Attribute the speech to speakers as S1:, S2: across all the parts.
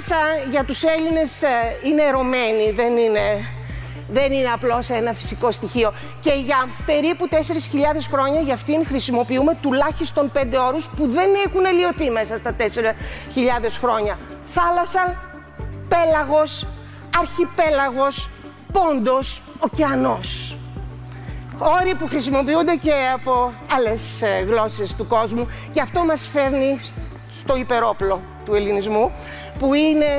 S1: θάλασσα για τους Έλληνες ε, είναι ερωμένη, δεν είναι, δεν είναι απλώς ένα φυσικό στοιχείο. Και για περίπου 4.000 χρόνια γι' αυτήν χρησιμοποιούμε τουλάχιστον 5 όρους που δεν έχουν ελειωθεί μέσα στα 4.000 χρόνια. Θάλασσα, πέλαγος, αρχιπέλαγος, πόντος, ωκεανός. Όροι που χρησιμοποιούνται και από άλλες ε, γλώσσες του κόσμου και αυτό μας φέρνει στο υπερόπλο του ελληνισμού που είναι,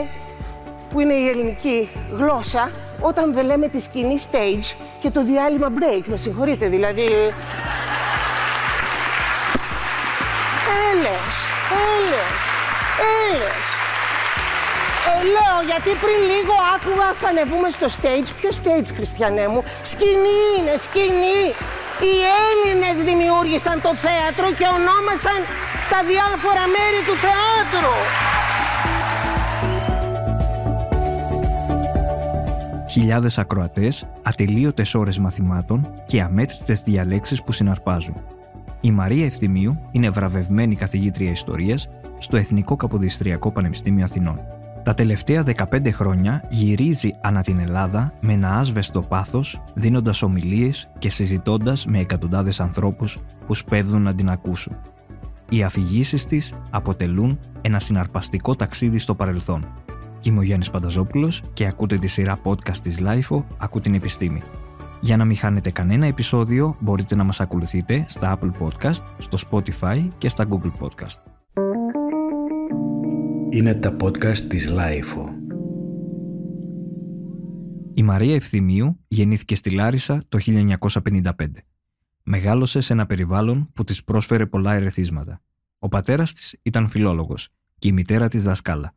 S1: που είναι η ελληνική γλώσσα όταν δεν λέμε τη σκηνή stage και το διάλειμμα break. Με συγχωρείτε, δηλαδή... Έλεος, έλεος, έλεος. Ε, λέω, γιατί πριν λίγο άκουγα θα ανεβούμε στο stage. Ποιο stage, Χριστιανέ μου. Σκηνή είναι, σκηνή. Οι Έλληνες δημιούργησαν το θέατρο και ονόμασαν τα διάφορα μέρη του θεάτρου.
S2: χιλιάδες ακροατές, ατελείωτες ώρες μαθημάτων και αμέτρητες διαλέξεις που συναρπάζουν. Η Μαρία Ευθυμίου είναι βραβευμένη καθηγήτρια ιστορίας στο Εθνικό Καποδιστριακό Πανεπιστήμιο Αθηνών. Τα τελευταία 15 χρόνια γυρίζει ανά την Ελλάδα με ένα άσβεστο πάθος, δίνοντας ομιλίες και συζητώντας με εκατοντάδες ανθρώπους που σπέβδουν να την ακούσουν. Οι αφηγήσεις της αποτελούν ένα συναρπαστικό ταξίδι στο παρελθόν, Είμαι ο Γιάννης Πανταζόπουλος και ακούτε τη σειρά podcast της LIFO «Ακού την επιστήμη». Για να μην χάνετε κανένα επεισόδιο, μπορείτε να μας ακολουθείτε στα Apple Podcast, στο Spotify και στα Google Podcast. Είναι τα podcast της LIFO. Η Μαρία Ευθυμίου γεννήθηκε στη Λάρισα το 1955. Μεγάλωσε σε ένα περιβάλλον που της πρόσφερε πολλά ερεθίσματα. Ο πατέρας της ήταν φιλόλογος και η μητέρα της δασκάλα.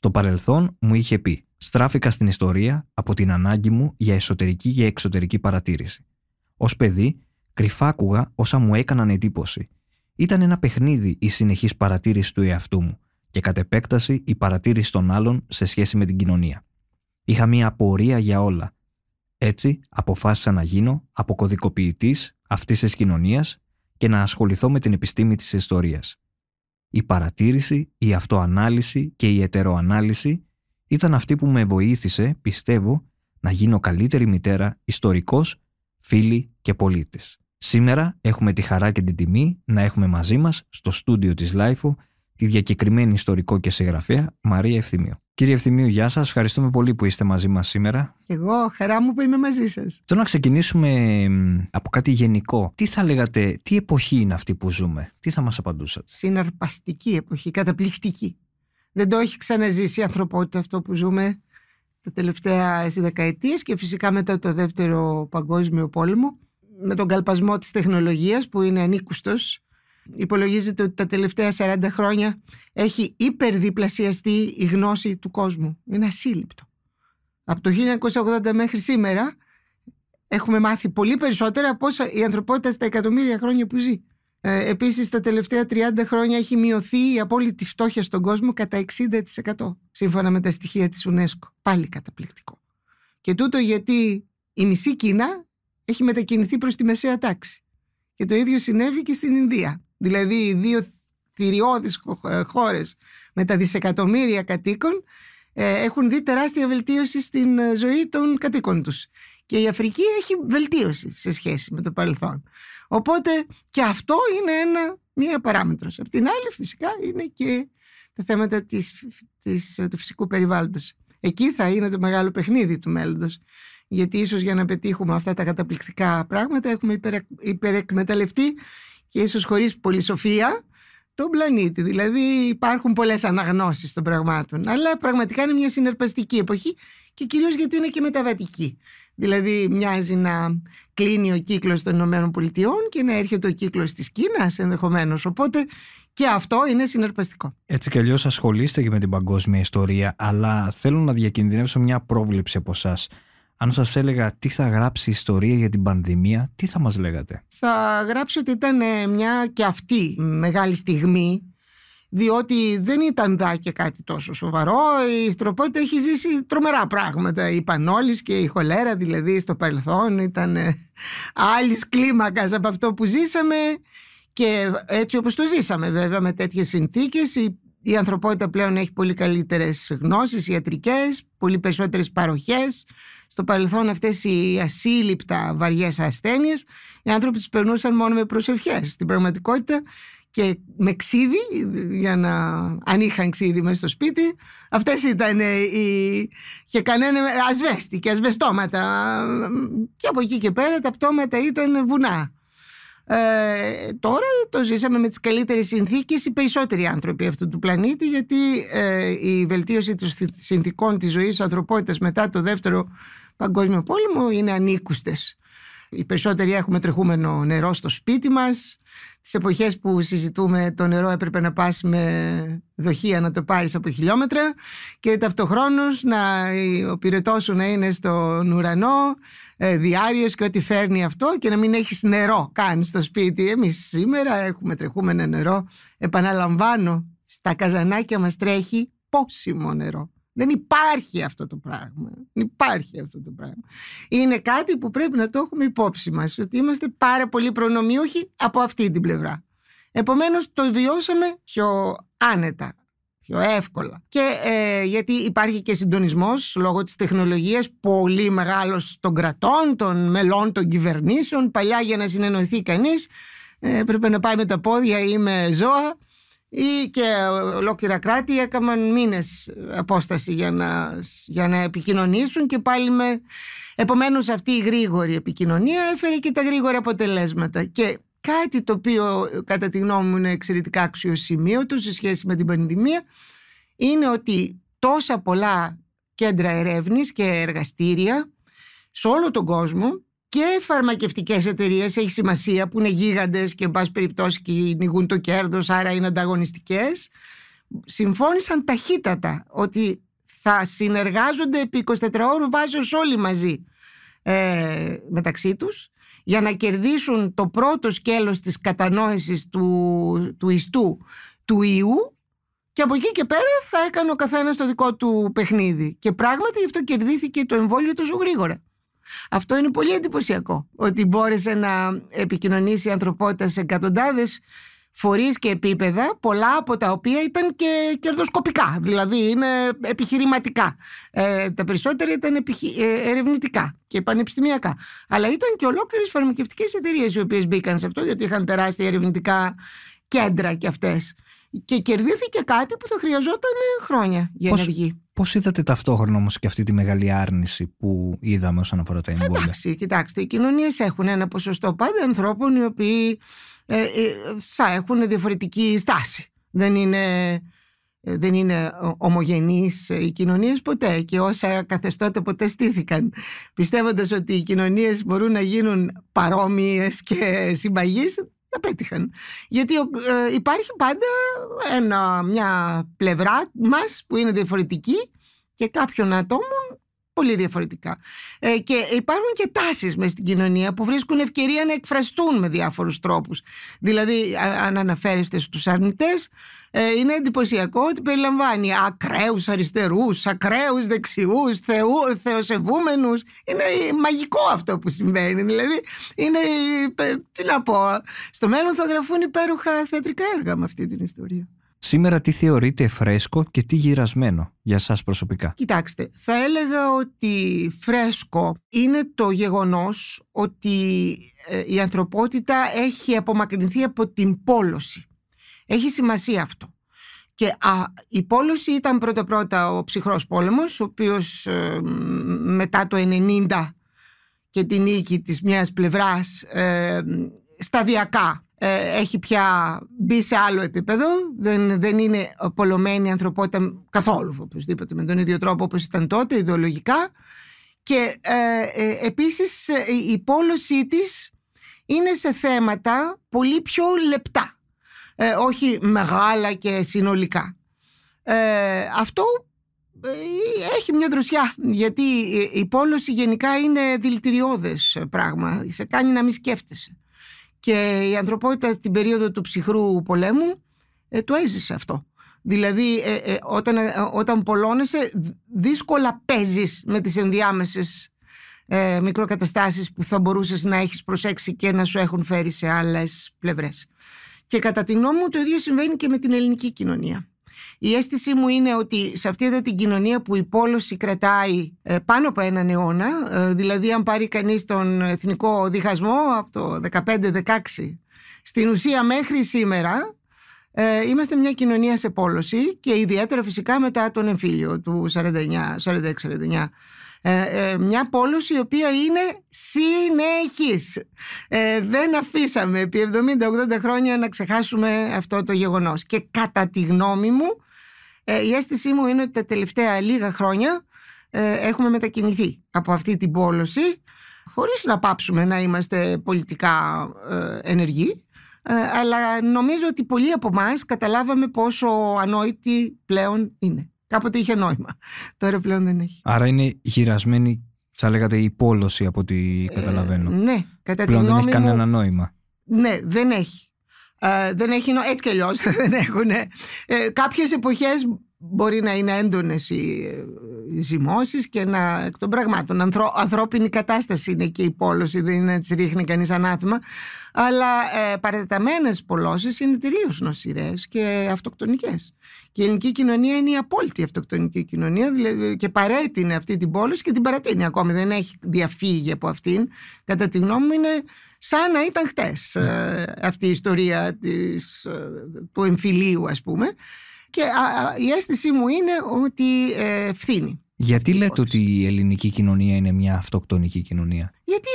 S2: Στο παρελθόν μου είχε πει: Στράφηκα στην ιστορία από την ανάγκη μου για εσωτερική και εξωτερική παρατήρηση. Ως παιδί, κρυφάκουγα όσα μου έκαναν εντύπωση. Ήταν ένα παιχνίδι η συνεχής παρατήρηση του εαυτού μου και κατ' επέκταση η παρατήρηση των άλλων σε σχέση με την κοινωνία. Είχα μία απορία για όλα. Έτσι, αποφάσισα να γίνω αποκωδικοποιητής αυτής της κοινωνίας και να ασχοληθώ με την επιστήμη της ιστορίας. Η παρατήρηση, η αυτοανάλυση και η ετεροανάλυση ήταν αυτή που με βοήθησε, πιστεύω, να γίνω καλύτερη μητέρα, ιστορικός, φίλη και πολίτης. Σήμερα έχουμε τη χαρά και την τιμή να έχουμε μαζί μας στο στούντιο της Λάιφο τη διακεκριμένη ιστορικό και συγγραφέα Μαρία Ευθυμίου. Κύριε Ευθυμίου, γεια σας. Ευχαριστούμε πολύ που είστε μαζί μας σήμερα.
S1: Εγώ, χαρά μου που είμαι μαζί
S2: σας. Θέλω να ξεκινήσουμε από κάτι γενικό. Τι θα λέγατε, τι εποχή είναι αυτή που ζούμε, τι θα μας απαντούσατε. Συναρπαστική εποχή, καταπληκτική. Δεν το έχει
S1: ξαναζήσει η ανθρωπότητα αυτό που ζούμε τα τελευταία δεκαετίες και φυσικά μετά το δεύτερο παγκόσμιο πόλεμο. Με τον καλπασμό της τεχνολογίας που είναι ανίκουστο υπολογίζεται ότι τα τελευταία 40 χρόνια έχει υπερδιπλασιαστεί η γνώση του κόσμου. Είναι ασύλληπτο. Από το 1980 μέχρι σήμερα έχουμε μάθει πολύ περισσότερα από όσα η ανθρωπότητα στα εκατομμύρια χρόνια που ζει. Ε, Επίσης, τα τελευταία 30 χρόνια έχει μειωθεί η απόλυτη φτώχεια στον κόσμο κατά 60%, σύμφωνα με τα στοιχεία της UNESCO. Πάλι καταπληκτικό. Και τούτο γιατί η μισή Κίνα έχει μετακινηθεί προς τη μεσαία τάξη. Και το ίδιο συνέβη και στην Ινδία δηλαδή οι δύο θηριώδεις ε, χώρες με τα δισεκατομμύρια κατοίκων ε, έχουν δει τεράστια βελτίωση στην ε, ζωή των κατοίκων τους. Και η Αφρική έχει βελτίωση σε σχέση με το παρελθόν. Οπότε και αυτό είναι ένα, μία παράμετρος. Απ' την άλλη φυσικά είναι και τα θέματα της, της, του φυσικού περιβάλλοντος. Εκεί θα είναι το μεγάλο παιχνίδι του μέλλοντος. Γιατί ίσως για να πετύχουμε αυτά τα καταπληκτικά πράγματα έχουμε υπερ, υπερεκμεταλλευτεί και ίσως χωρίς πολυσοφία τον πλανήτη. Δηλαδή υπάρχουν πολλές αναγνώσεις των πραγμάτων. Αλλά πραγματικά είναι μια συνερπαστική εποχή και κυρίως γιατί είναι και μεταβατική. Δηλαδή μοιάζει να κλείνει ο κύκλος των Ηνωμένων Πολιτειών και να έρχεται ο κύκλος της Κίνας ενδεχομένως. Οπότε και αυτό είναι συναρπαστικό.
S2: Έτσι κι αλλιώς ασχολείστε και με την παγκόσμια ιστορία, αλλά θέλω να διακινδυνεύσω μια πρόβλεψη από εσάς. Αν σας έλεγα τι θα γράψει η ιστορία για την πανδημία, τι θα μας λέγατε.
S1: Θα γράψω ότι ήταν ε, μια και αυτή μεγάλη στιγμή, διότι δεν ήταν δά κάτι τόσο σοβαρό. Η ιστροπότητα έχει ζήσει τρομερά πράγματα. Η πανόλης και η χολέρα δηλαδή στο παρελθόν ήταν ε, άλλης κλίμακας από αυτό που ζήσαμε. Και έτσι όπως το ζήσαμε βέβαια με τέτοιες συνθήκες η ανθρωπότητα πλέον έχει πολύ καλύτερες γνώσεις ιατρικές, πολύ περισσότερες παροχές. Στο παρελθόν αυτές οι ασύλληπτα βαριές ασθένειες, οι άνθρωποι τις περνούσαν μόνο με προσευχές. Στην πραγματικότητα και με ξύδι, για να, αν είχαν ξύδι μέσα στο σπίτι, αυτές ήταν οι... και κανένα ασβέστη και ασβεστώματα. Και από εκεί και πέρα τα πτώματα ήταν βουνά. Ε, τώρα το ζήσαμε με τις καλύτερες συνθήκες οι περισσότεροι άνθρωποι αυτού του πλανήτη γιατί ε, η βελτίωση των συνθήκων της ζωής της ανθρωπότητας μετά το δεύτερο παγκόσμιο πόλεμο είναι ανήκουστες. Οι περισσότεροι έχουμε τρεχούμενο νερό στο σπίτι μας, τις εποχές που συζητούμε το νερό έπρεπε να πας με δοχεία να το πάρεις από χιλιόμετρα και ταυτοχρόνως να, ο σου να είναι στον ουρανό ε, διάριος και ό,τι φέρνει αυτό και να μην έχεις νερό καν στο σπίτι. Εμείς σήμερα έχουμε τρεχούμενο νερό, επαναλαμβάνω, στα καζανάκια μας τρέχει πόσιμο νερό. Δεν υπάρχει αυτό το πράγμα. Δεν υπάρχει αυτό το πράγμα. Είναι κάτι που πρέπει να το έχουμε υπόψη μας, ότι είμαστε πάρα πολύ προνομιούχοι από αυτή την πλευρά. Επομένως το βιώσαμε πιο άνετα, πιο εύκολα. Και ε, γιατί υπάρχει και συντονισμός λόγω της τεχνολογίας πολύ μεγάλος των κρατών, των μελών, των κυβερνήσεων. Παλιά για να συνεννοηθεί κανείς ε, πρέπει να πάει με τα πόδια ή με ζώα ή και ολόκληρα κράτη έκαναν μήνες απόσταση για να, για να επικοινωνήσουν και πάλι με... Επομένως αυτή η γρήγορη επικοινωνία έφερε και τα γρήγορα αποτελέσματα και κάτι το οποίο κατά τη γνώμη μου είναι εξαιρετικά αξιοσημείωτο σε σχέση με την πανδημία είναι ότι τόσα πολλά κέντρα ερεύνης και εργαστήρια σε όλο τον κόσμο και φαρμακευτικές εταιρείες έχει σημασία που είναι γίγαντες και εν πάση περιπτώσει κυνηγούν το κέρδος, άρα είναι ανταγωνιστικές. συμφώνησαν ταχύτατα ότι θα συνεργάζονται επί 24 ώρου βάζω όλοι μαζί ε, μεταξύ τους για να κερδίσουν το πρώτο σκέλος της κατανόησης του, ιστού του ιού και από εκεί και πέρα θα έκανε ο καθένας το δικό του παιχνίδι. Και πράγματι γι' αυτό κερδίθηκε το εμβόλιο τόσο γρήγορα. Αυτό είναι πολύ εντυπωσιακό, ότι μπόρεσε να επικοινωνήσει η ανθρωπότητα σε εκατοντάδες φορείς και επίπεδα, πολλά από τα οποία ήταν και κερδοσκοπικά, δηλαδή είναι επιχειρηματικά. Ε, τα περισσότερα ήταν ε, ερευνητικά και πανεπιστημιακά. Αλλά ήταν και ολόκληρες φαρμακευτικές εταιρείες οι οποίες μπήκαν σε αυτό, γιατί είχαν τεράστια ερευνητικά κέντρα κι αυτές και κερδίθηκε κάτι που θα χρειαζόταν χρόνια για πώς, να βγει.
S2: Πώς είδατε ταυτόχρονα όμως και αυτή τη μεγάλη άρνηση που είδαμε όσον αφορά τα εμβόλια. Εντάξει,
S1: κοιτάξτε, οι κοινωνίες έχουν ένα ποσοστό πάντα ανθρώπων οι οποίοι ε, ε θα έχουν διαφορετική στάση. Δεν είναι, ε, δεν είναι ομογενείς ε, οι κοινωνίες ποτέ και όσα καθεστώτα ποτέ στήθηκαν πιστεύοντας ότι οι κοινωνίες μπορούν να γίνουν παρόμοιες και συμπαγείς πέτυχαν. Γιατί ε, υπάρχει πάντα ένα, μια πλευρά μας που είναι διαφορετική και κάποιων ατόμων πολύ διαφορετικά. Ε, και υπάρχουν και τάσεις μέσα στην κοινωνία που βρίσκουν ευκαιρία να εκφραστούν με διάφορους τρόπους. Δηλαδή, αν αναφέρεστε στους αρνητές, ε, είναι εντυπωσιακό ότι περιλαμβάνει ακραίους αριστερούς, ακραίους δεξιούς, θεού, Είναι μαγικό αυτό που συμβαίνει. Δηλαδή, είναι, ε, τι να πω, στο μέλλον θα γραφούν υπέροχα θεατρικά έργα
S2: με αυτή την ιστορία. Σήμερα τι θεωρείτε φρέσκο και τι γυρασμένο για σας προσωπικά.
S1: Κοιτάξτε, θα έλεγα ότι φρέσκο είναι το γεγονός ότι ε, η ανθρωπότητα έχει απομακρυνθεί από την πόλωση. Έχει σημασία αυτό. Και η πόλωση ήταν πρώτα-πρώτα ο ψυχρός πόλεμος, ο οποίος ε, μετά το 90 και την νίκη της μιας πλευράς ε, σταδιακά ε, έχει πια μπει σε άλλο επίπεδο, δεν, δεν είναι πολλωμένη η ανθρωπότητα καθόλου οπωσδήποτε με τον ίδιο τρόπο όπως ήταν τότε ιδεολογικά και ε, ε επίσης ε, η πόλωσή της είναι σε θέματα πολύ πιο λεπτά, όχι μεγάλα και συνολικά. αυτό έχει μια δροσιά γιατί η πόλωση γενικά είναι δηλητηριώδες πράγμα, σε κάνει να μην σκέφτεσαι. Και η ανθρωπότητα στην περίοδο του ψυχρού πολέμου ε, το έζησε αυτό. Δηλαδή ε, ε, όταν, όταν πολλώνεσαι δύσκολα παίζεις με τις ενδιάμεσες ε, μικροκαταστάσεις που θα μπορούσες να έχεις προσέξει και να σου έχουν φέρει σε άλλες πλευρές. Και κατά τη γνώμη μου το ίδιο συμβαίνει και με την ελληνική κοινωνία. Η αίσθησή μου είναι ότι σε αυτή εδώ την κοινωνία που η πόλωση κρατάει ε, πάνω από έναν αιώνα, ε, δηλαδή αν πάρει κανείς τον εθνικό διχασμό από το 15-16, στην ουσία μέχρι σήμερα ε, είμαστε μια κοινωνία σε πόλωση και ιδιαίτερα φυσικά μετά τον εμφύλιο του 49-49. Ε, ε, μια πόλωση η οποία είναι συνεχής. Ε, δεν αφήσαμε επί 70-80 χρόνια να ξεχάσουμε αυτό το γεγονός. Και κατά τη γνώμη μου, ε, η αίσθησή μου είναι ότι τα τελευταία λίγα χρόνια έχουμε μετακινηθεί από αυτή την πόλωση, χωρίς να πάψουμε να είμαστε πολιτικά ενεργοί, αλλά νομίζω ότι πολλοί από εμάς καταλάβαμε πόσο ανόητη πλέον είναι. Κάποτε είχε νόημα. Τώρα πλέον δεν έχει.
S2: Άρα είναι γυρασμένη, θα λέγατε, η πόλωση από ό,τι ε, καταλαβαίνω. Ε, ναι,
S1: κατά πλέον τη γνώμη δεν έχει μου, κανένα νόημα. Ναι, δεν έχει. Ε, δεν έχει νόημα. Έτσι κι αλλιώς δεν έχουν. Ε, Κάποιες εποχές μπορεί να είναι έντονες οι ε, ζυμώσεις και να, εκ των πραγμάτων. Ανθρω, ανθρώπινη κατάσταση είναι και η πόλωση, δεν είναι να τη ρίχνει κανείς ανάθυμα. Αλλά ε, παρατεταμένε πολλώσεις είναι τελείως νοσηρές και αυτοκτονικές η ελληνική κοινωνία είναι η απόλυτη αυτοκτονική κοινωνία δηλαδή και παρέτεινε αυτή την πόλωση και την παρατείνει ακόμη. Δεν έχει διαφύγει από αυτήν. Κατά τη γνώμη μου είναι σαν να ήταν χτες ναι. ε, αυτή η ιστορία της, ε, του εμφυλίου ας πούμε. Και η αίσθησή μου είναι ότι ε, φθήνει.
S2: Γιατί λέτε ότι η ελληνική κοινωνία είναι μια αυτοκτονική κοινωνία.
S1: Γιατί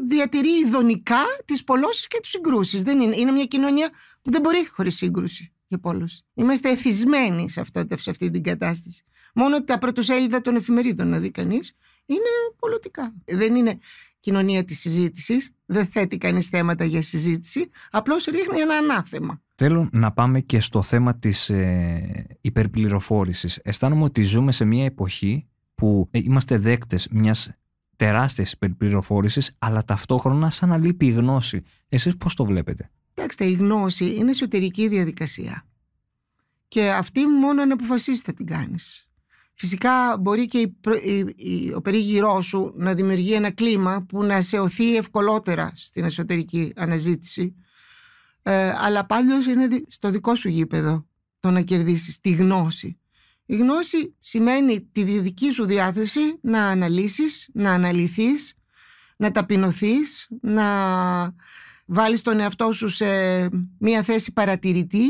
S1: ε, διατηρεί ειδονικά τις πολλώσεις και τους συγκρούσεις. Δεν είναι, είναι μια κοινωνία που δεν μπορεί χωρίς σύγκρουση για Είμαστε εθισμένοι σε, αυτό, σε αυτή την κατάσταση. Μόνο ότι τα πρωτοσέλιδα των εφημερίδων να δει κανείς είναι πολιτικά. Δεν είναι κοινωνία της συζήτησης, δεν θέτει κανείς θέματα για συζήτηση, απλώς ρίχνει ένα ανάθεμα.
S2: Θέλω να πάμε και στο θέμα της ε, υπερπληροφόρησης. Αισθάνομαι ότι ζούμε σε μια εποχή που ε, είμαστε δέκτες μιας τεράστιας υπερπληροφόρησης, αλλά ταυτόχρονα σαν να λείπει η γνώση. Εσείς πώς το βλέπετε?
S1: Κοιτάξτε, η γνώση είναι εσωτερική διαδικασία. Και αυτή μόνο αν αποφασίσεις θα την κάνεις. Φυσικά μπορεί και ο περίγυρός σου να δημιουργεί ένα κλίμα που να σε οθεί ευκολότερα στην εσωτερική αναζήτηση. Ε, αλλά πάλι είναι στο δικό σου γήπεδο το να κερδίσεις τη γνώση. Η γνώση σημαίνει τη δική σου διάθεση να αναλύσεις, να αναλυθείς, να ταπεινωθείς, να βάλεις τον εαυτό σου σε μία θέση παρατηρητή,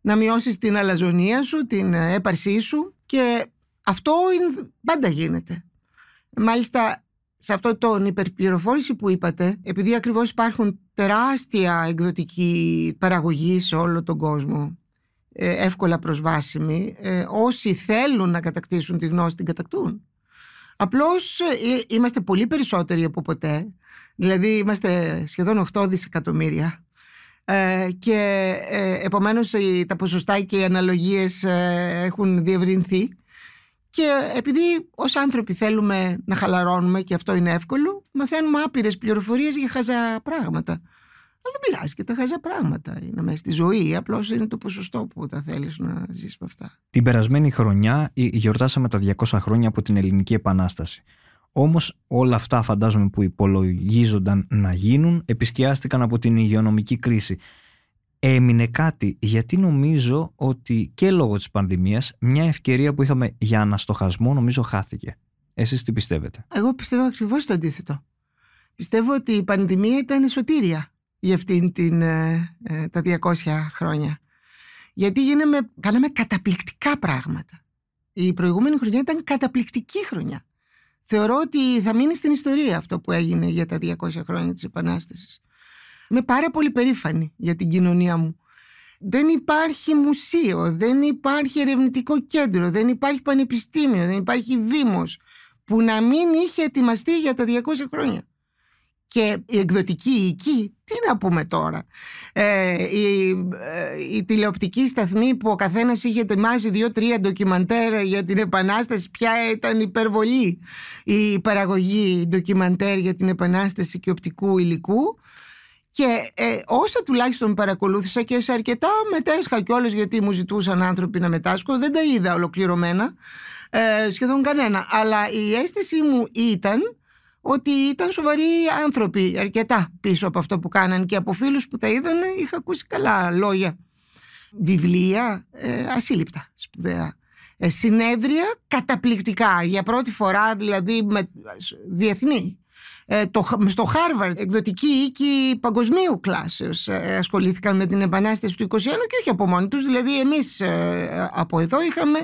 S1: να μειώσεις την αλαζονία σου, την ε, έπαρσή σου και αυτό πάντα γίνεται. Μάλιστα σε αυτό τον υπερπληροφόρηση που είπατε, επειδή ακριβώς υπάρχουν τεράστια εκδοτική παραγωγή σε όλο τον κόσμο, ε, εύκολα προσβάσιμη, ε, όσοι θέλουν να κατακτήσουν τη γνώση την κατακτούν. Απλώς ε, είμαστε πολύ περισσότεροι από ποτέ, δηλαδή είμαστε σχεδόν 8 δισεκατομμύρια ε, και ε, επομένως τα ποσοστά και οι αναλογίες έχουν διευρυνθεί και επειδή ως άνθρωποι θέλουμε να χαλαρώνουμε και αυτό είναι εύκολο μαθαίνουμε άπειρες πληροφορίες για χαζά πράγματα αλλά δεν πειράζει και τα χαζά πράγματα. Είναι μέσα στη ζωή. Απλώς είναι το ποσοστό που θα θέλεις να ζεις με αυτά.
S2: Την περασμένη χρονιά ε, γιορτάσαμε τα 200 χρόνια από την Ελληνική Επανάσταση. Όμως όλα αυτά φαντάζομαι που υπολογίζονταν να γίνουν επισκιάστηκαν από την υγειονομική κρίση. Έμεινε κάτι γιατί νομίζω ότι και λόγω της πανδημίας μια ευκαιρία που είχαμε για αναστοχασμό νομίζω χάθηκε. Εσείς τι πιστεύετε.
S1: Εγώ πιστεύω ακριβώς το αντίθετο. Πιστεύω ότι η πανδημία ήταν σωτήρια για αυτήν την, ε, ε, τα 200 χρόνια. Γιατί γίναμε, κάναμε καταπληκτικά πράγματα. Η προηγούμενη χρονιά ήταν καταπληκτική χρονιά. Θεωρώ ότι θα μείνει στην ιστορία αυτό που έγινε για τα 200 χρόνια της Επανάστασης. Είμαι πάρα πολύ περήφανη για την κοινωνία μου. Δεν υπάρχει μουσείο, δεν υπάρχει ερευνητικό κέντρο, δεν υπάρχει πανεπιστήμιο, δεν υπάρχει δήμος που να μην είχε ετοιμαστεί για τα 200 χρόνια. Και η εκδοτική οίκη τι να πούμε τώρα. Ε, η, ε, τηλεοπτική σταθμή που ο καθένας είχε ετοιμάσει δύο-τρία ντοκιμαντέρ για την Επανάσταση, πια ήταν υπερβολή η παραγωγή ντοκιμαντέρ για την Επανάσταση και οπτικού υλικού. Και ε, όσα τουλάχιστον παρακολούθησα και σε αρκετά μετέσχα κιόλας γιατί μου ζητούσαν άνθρωποι να μετάσχω, δεν τα είδα ολοκληρωμένα, ε, σχεδόν κανένα. Αλλά η αίσθησή μου ήταν ότι ήταν σοβαροί άνθρωποι αρκετά πίσω από αυτό που κάνανε και από φίλους που τα είδαν, είχα ακούσει καλά λόγια. Βιβλία ε, ασύλληπτα, σπουδαία. Ε, συνέδρια καταπληκτικά, για πρώτη φορά δηλαδή με, διεθνή. Ε, το, στο Χάρβαρντ, εκδοτική οίκη παγκοσμίου κλάσεως ε, ασχολήθηκαν με την επανάσταση του 21 και όχι από μόνοι τους, δηλαδή εμείς ε, από εδώ είχαμε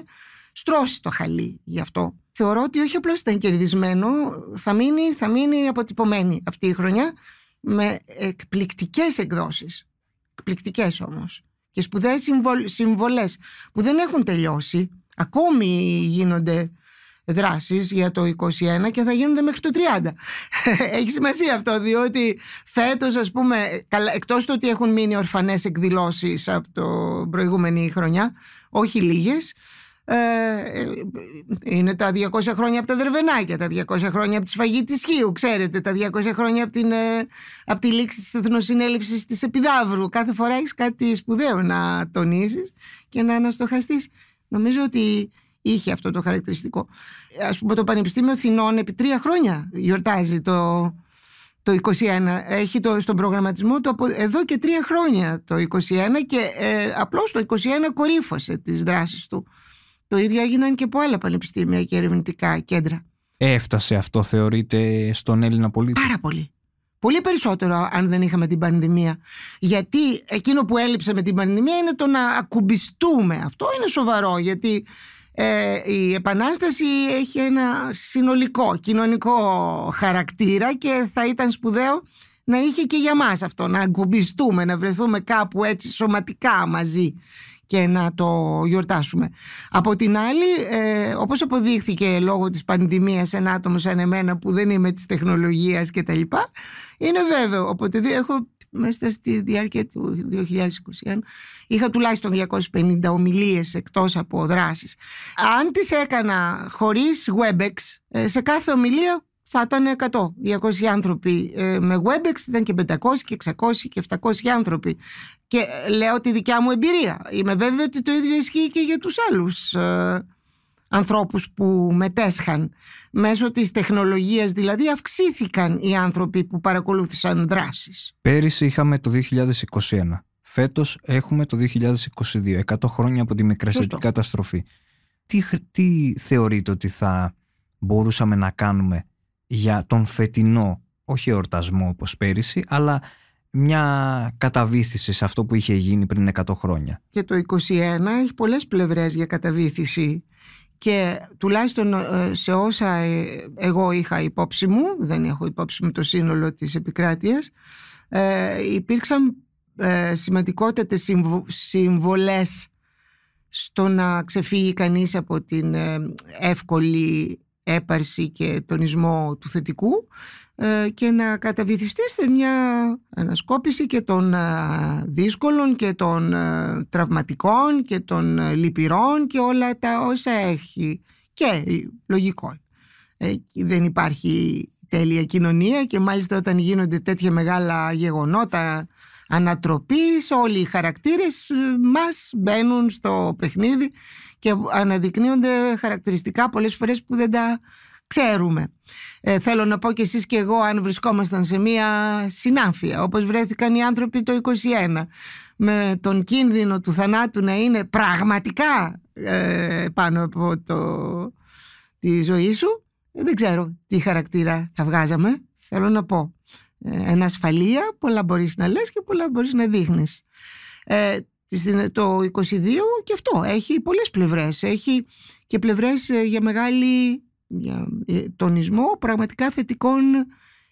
S1: στρώσει το χαλί γι' αυτό. Θεωρώ ότι όχι απλώς ήταν κερδισμένο, θα μείνει, θα μείνει αποτυπωμένη αυτή η χρονιά με εκπληκτικές εκδόσεις. Εκπληκτικές όμως. Και σπουδαίες συμβολέ συμβολές που δεν έχουν τελειώσει. Ακόμη γίνονται δράσεις για το 2021 και θα γίνονται μέχρι το 30. Έχει σημασία αυτό, διότι φέτος ας πούμε, εκτός του ότι έχουν μείνει ορφανές εκδηλώσεις από το προηγούμενη χρονιά, όχι λίγες, ε, ε, είναι τα 200 χρόνια από τα Δερβενάκια, τα 200 χρόνια από τη σφαγή της Χίου, ξέρετε, τα 200 χρόνια από, την, ε, από τη λήξη της Εθνοσυνέλευσης της Επιδαύρου. Κάθε φορά έχεις κάτι σπουδαίο να τονίζεις και να αναστοχαστείς. Νομίζω ότι είχε αυτό το χαρακτηριστικό. Ας πούμε το Πανεπιστήμιο Θηνών επί τρία χρόνια γιορτάζει το, το 21. Έχει το, στον προγραμματισμό του από, εδώ και τρία χρόνια το 21 και ε, απλώς το 21 κορύφωσε τις δράσεις του. Το ίδιο έγιναν και από άλλα πανεπιστήμια και ερευνητικά κέντρα.
S2: Έφτασε αυτό, θεωρείτε, στον Έλληνα πολίτη. Πάρα πολύ.
S1: Πολύ περισσότερο αν δεν είχαμε την πανδημία. Γιατί εκείνο που έλειψε με την πανδημία είναι το να ακουμπιστούμε. Αυτό είναι σοβαρό, γιατί ε, η Επανάσταση έχει ένα συνολικό κοινωνικό χαρακτήρα και θα ήταν σπουδαίο να είχε και για μας αυτό, να ακουμπιστούμε, να βρεθούμε κάπου έτσι σωματικά μαζί και να το γιορτάσουμε. Από την άλλη, ε, όπως αποδείχθηκε λόγω της πανδημίας ένα άτομο σαν εμένα που δεν είμαι της τεχνολογίας και τα λοιπά, είναι βέβαιο. Οπότε έχω μέσα στη διάρκεια του 2021 είχα τουλάχιστον 250 ομιλίες εκτός από δράσεις. Αν τις έκανα χωρίς WebEx, ε, σε κάθε ομιλία θα ήταν 100, 200 άνθρωποι. Ε, με Webex ήταν και 500 και 600 και 700 άνθρωποι. Και ε, λέω τη δικιά μου εμπειρία. Είμαι βέβαιη ότι το ίδιο ισχύει και για τους άλλους ε, ανθρώπους που μετέσχαν. Μέσω της τεχνολογίας δηλαδή αυξήθηκαν οι άνθρωποι που παρακολούθησαν δράσεις.
S2: Πέρυσι είχαμε το 2021. Φέτος έχουμε το 2022, 100 χρόνια από τη μικρασιατική καταστροφή. Τι, τι θεωρείτε ότι θα μπορούσαμε να κάνουμε για τον φετινό, όχι εορτασμό όπως πέρυσι, αλλά μια καταβήθηση σε αυτό που είχε γίνει πριν 100 χρόνια.
S1: Και το 21 έχει πολλές πλευρές για καταβήθηση και τουλάχιστον ε, σε όσα ε, εγώ είχα υπόψη μου, δεν έχω υπόψη μου το σύνολο της επικράτειας, ε, υπήρξαν σημαντικότατες συμβολές στο να ξεφύγει κανείς από την εύκολη έπαρση και τονισμό του θετικού ε, και να καταβυθιστεί σε μια ανασκόπηση και των ε, δύσκολων και των ε, τραυματικών και των λυπηρών και όλα τα όσα έχει και λογικό. Δεν υπάρχει τέλεια κοινωνία και μάλιστα όταν γίνονται τέτοια μεγάλα γεγονότα ανατροπής, όλοι οι χαρακτήρες ε, μας μπαίνουν στο παιχνίδι και αναδεικνύονται χαρακτηριστικά πολλές φορές που δεν τα ξέρουμε. Ε, θέλω να πω κι εσείς και εγώ αν βρισκόμασταν σε μια συνάφεια όπως βρέθηκαν οι άνθρωποι το 21 με τον κίνδυνο του θανάτου να είναι πραγματικά ε, πάνω από το, τη ζωή σου δεν ξέρω τι χαρακτήρα θα βγάζαμε θέλω να πω ασφαλεία πολλά μπορείς να λες και πολλά μπορείς να δείχνεις. Ε, το 22 και αυτό έχει πολλές πλευρές. Έχει και πλευρές ε, για μεγάλη ε, τονισμό πραγματικά θετικών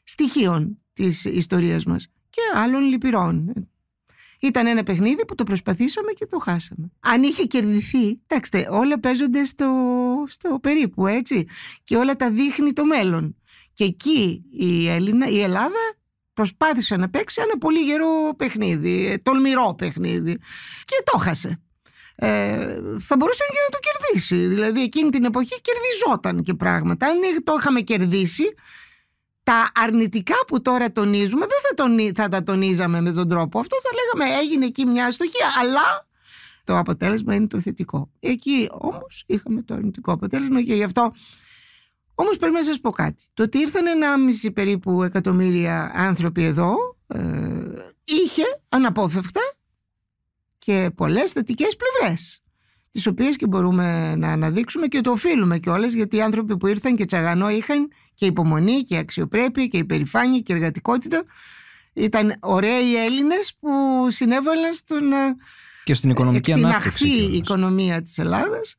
S1: στοιχείων της ιστορίας μας και άλλων λυπηρών. Ήταν ένα παιχνίδι που το προσπαθήσαμε και το χάσαμε. Αν είχε κερδιθεί, κοιτάξτε, όλα παίζονται στο, περίπου, έτσι, και όλα τα δείχνει το μέλλον. Και εκεί η, η Ελλάδα Προσπάθησε να παίξει ένα πολύ γερό παιχνίδι, ε, τολμηρό παιχνίδι και το χάσε. Ε, θα μπορούσε και να το κερδίσει. Δηλαδή εκείνη την εποχή κερδιζόταν και πράγματα. Αν το είχαμε κερδίσει, τα αρνητικά που τώρα τονίζουμε δεν θα, θα τα τονίζαμε με τον τρόπο αυτό. Θα λέγαμε έγινε εκεί μια αστοχία, αλλά το αποτέλεσμα είναι το θετικό. Εκεί όμως είχαμε το αρνητικό αποτέλεσμα και γι' αυτό όμως πρέπει να σας πω κάτι. Το ότι ήρθαν 1,5 περίπου εκατομμύρια άνθρωποι εδώ ε, είχε αναπόφευκτα και πολλές θετικές πλευρές τις οποίες και μπορούμε να αναδείξουμε και το οφείλουμε κιόλας, γιατί οι άνθρωποι που ήρθαν και τσαγανό είχαν και υπομονή και αξιοπρέπεια και υπερηφάνεια και εργατικότητα. Ήταν ωραίοι Έλληνες που συνέβαλαν ε,
S2: και στην οικονομική ε, ανάπτυξη.
S1: οικονομία της Ελλάδας,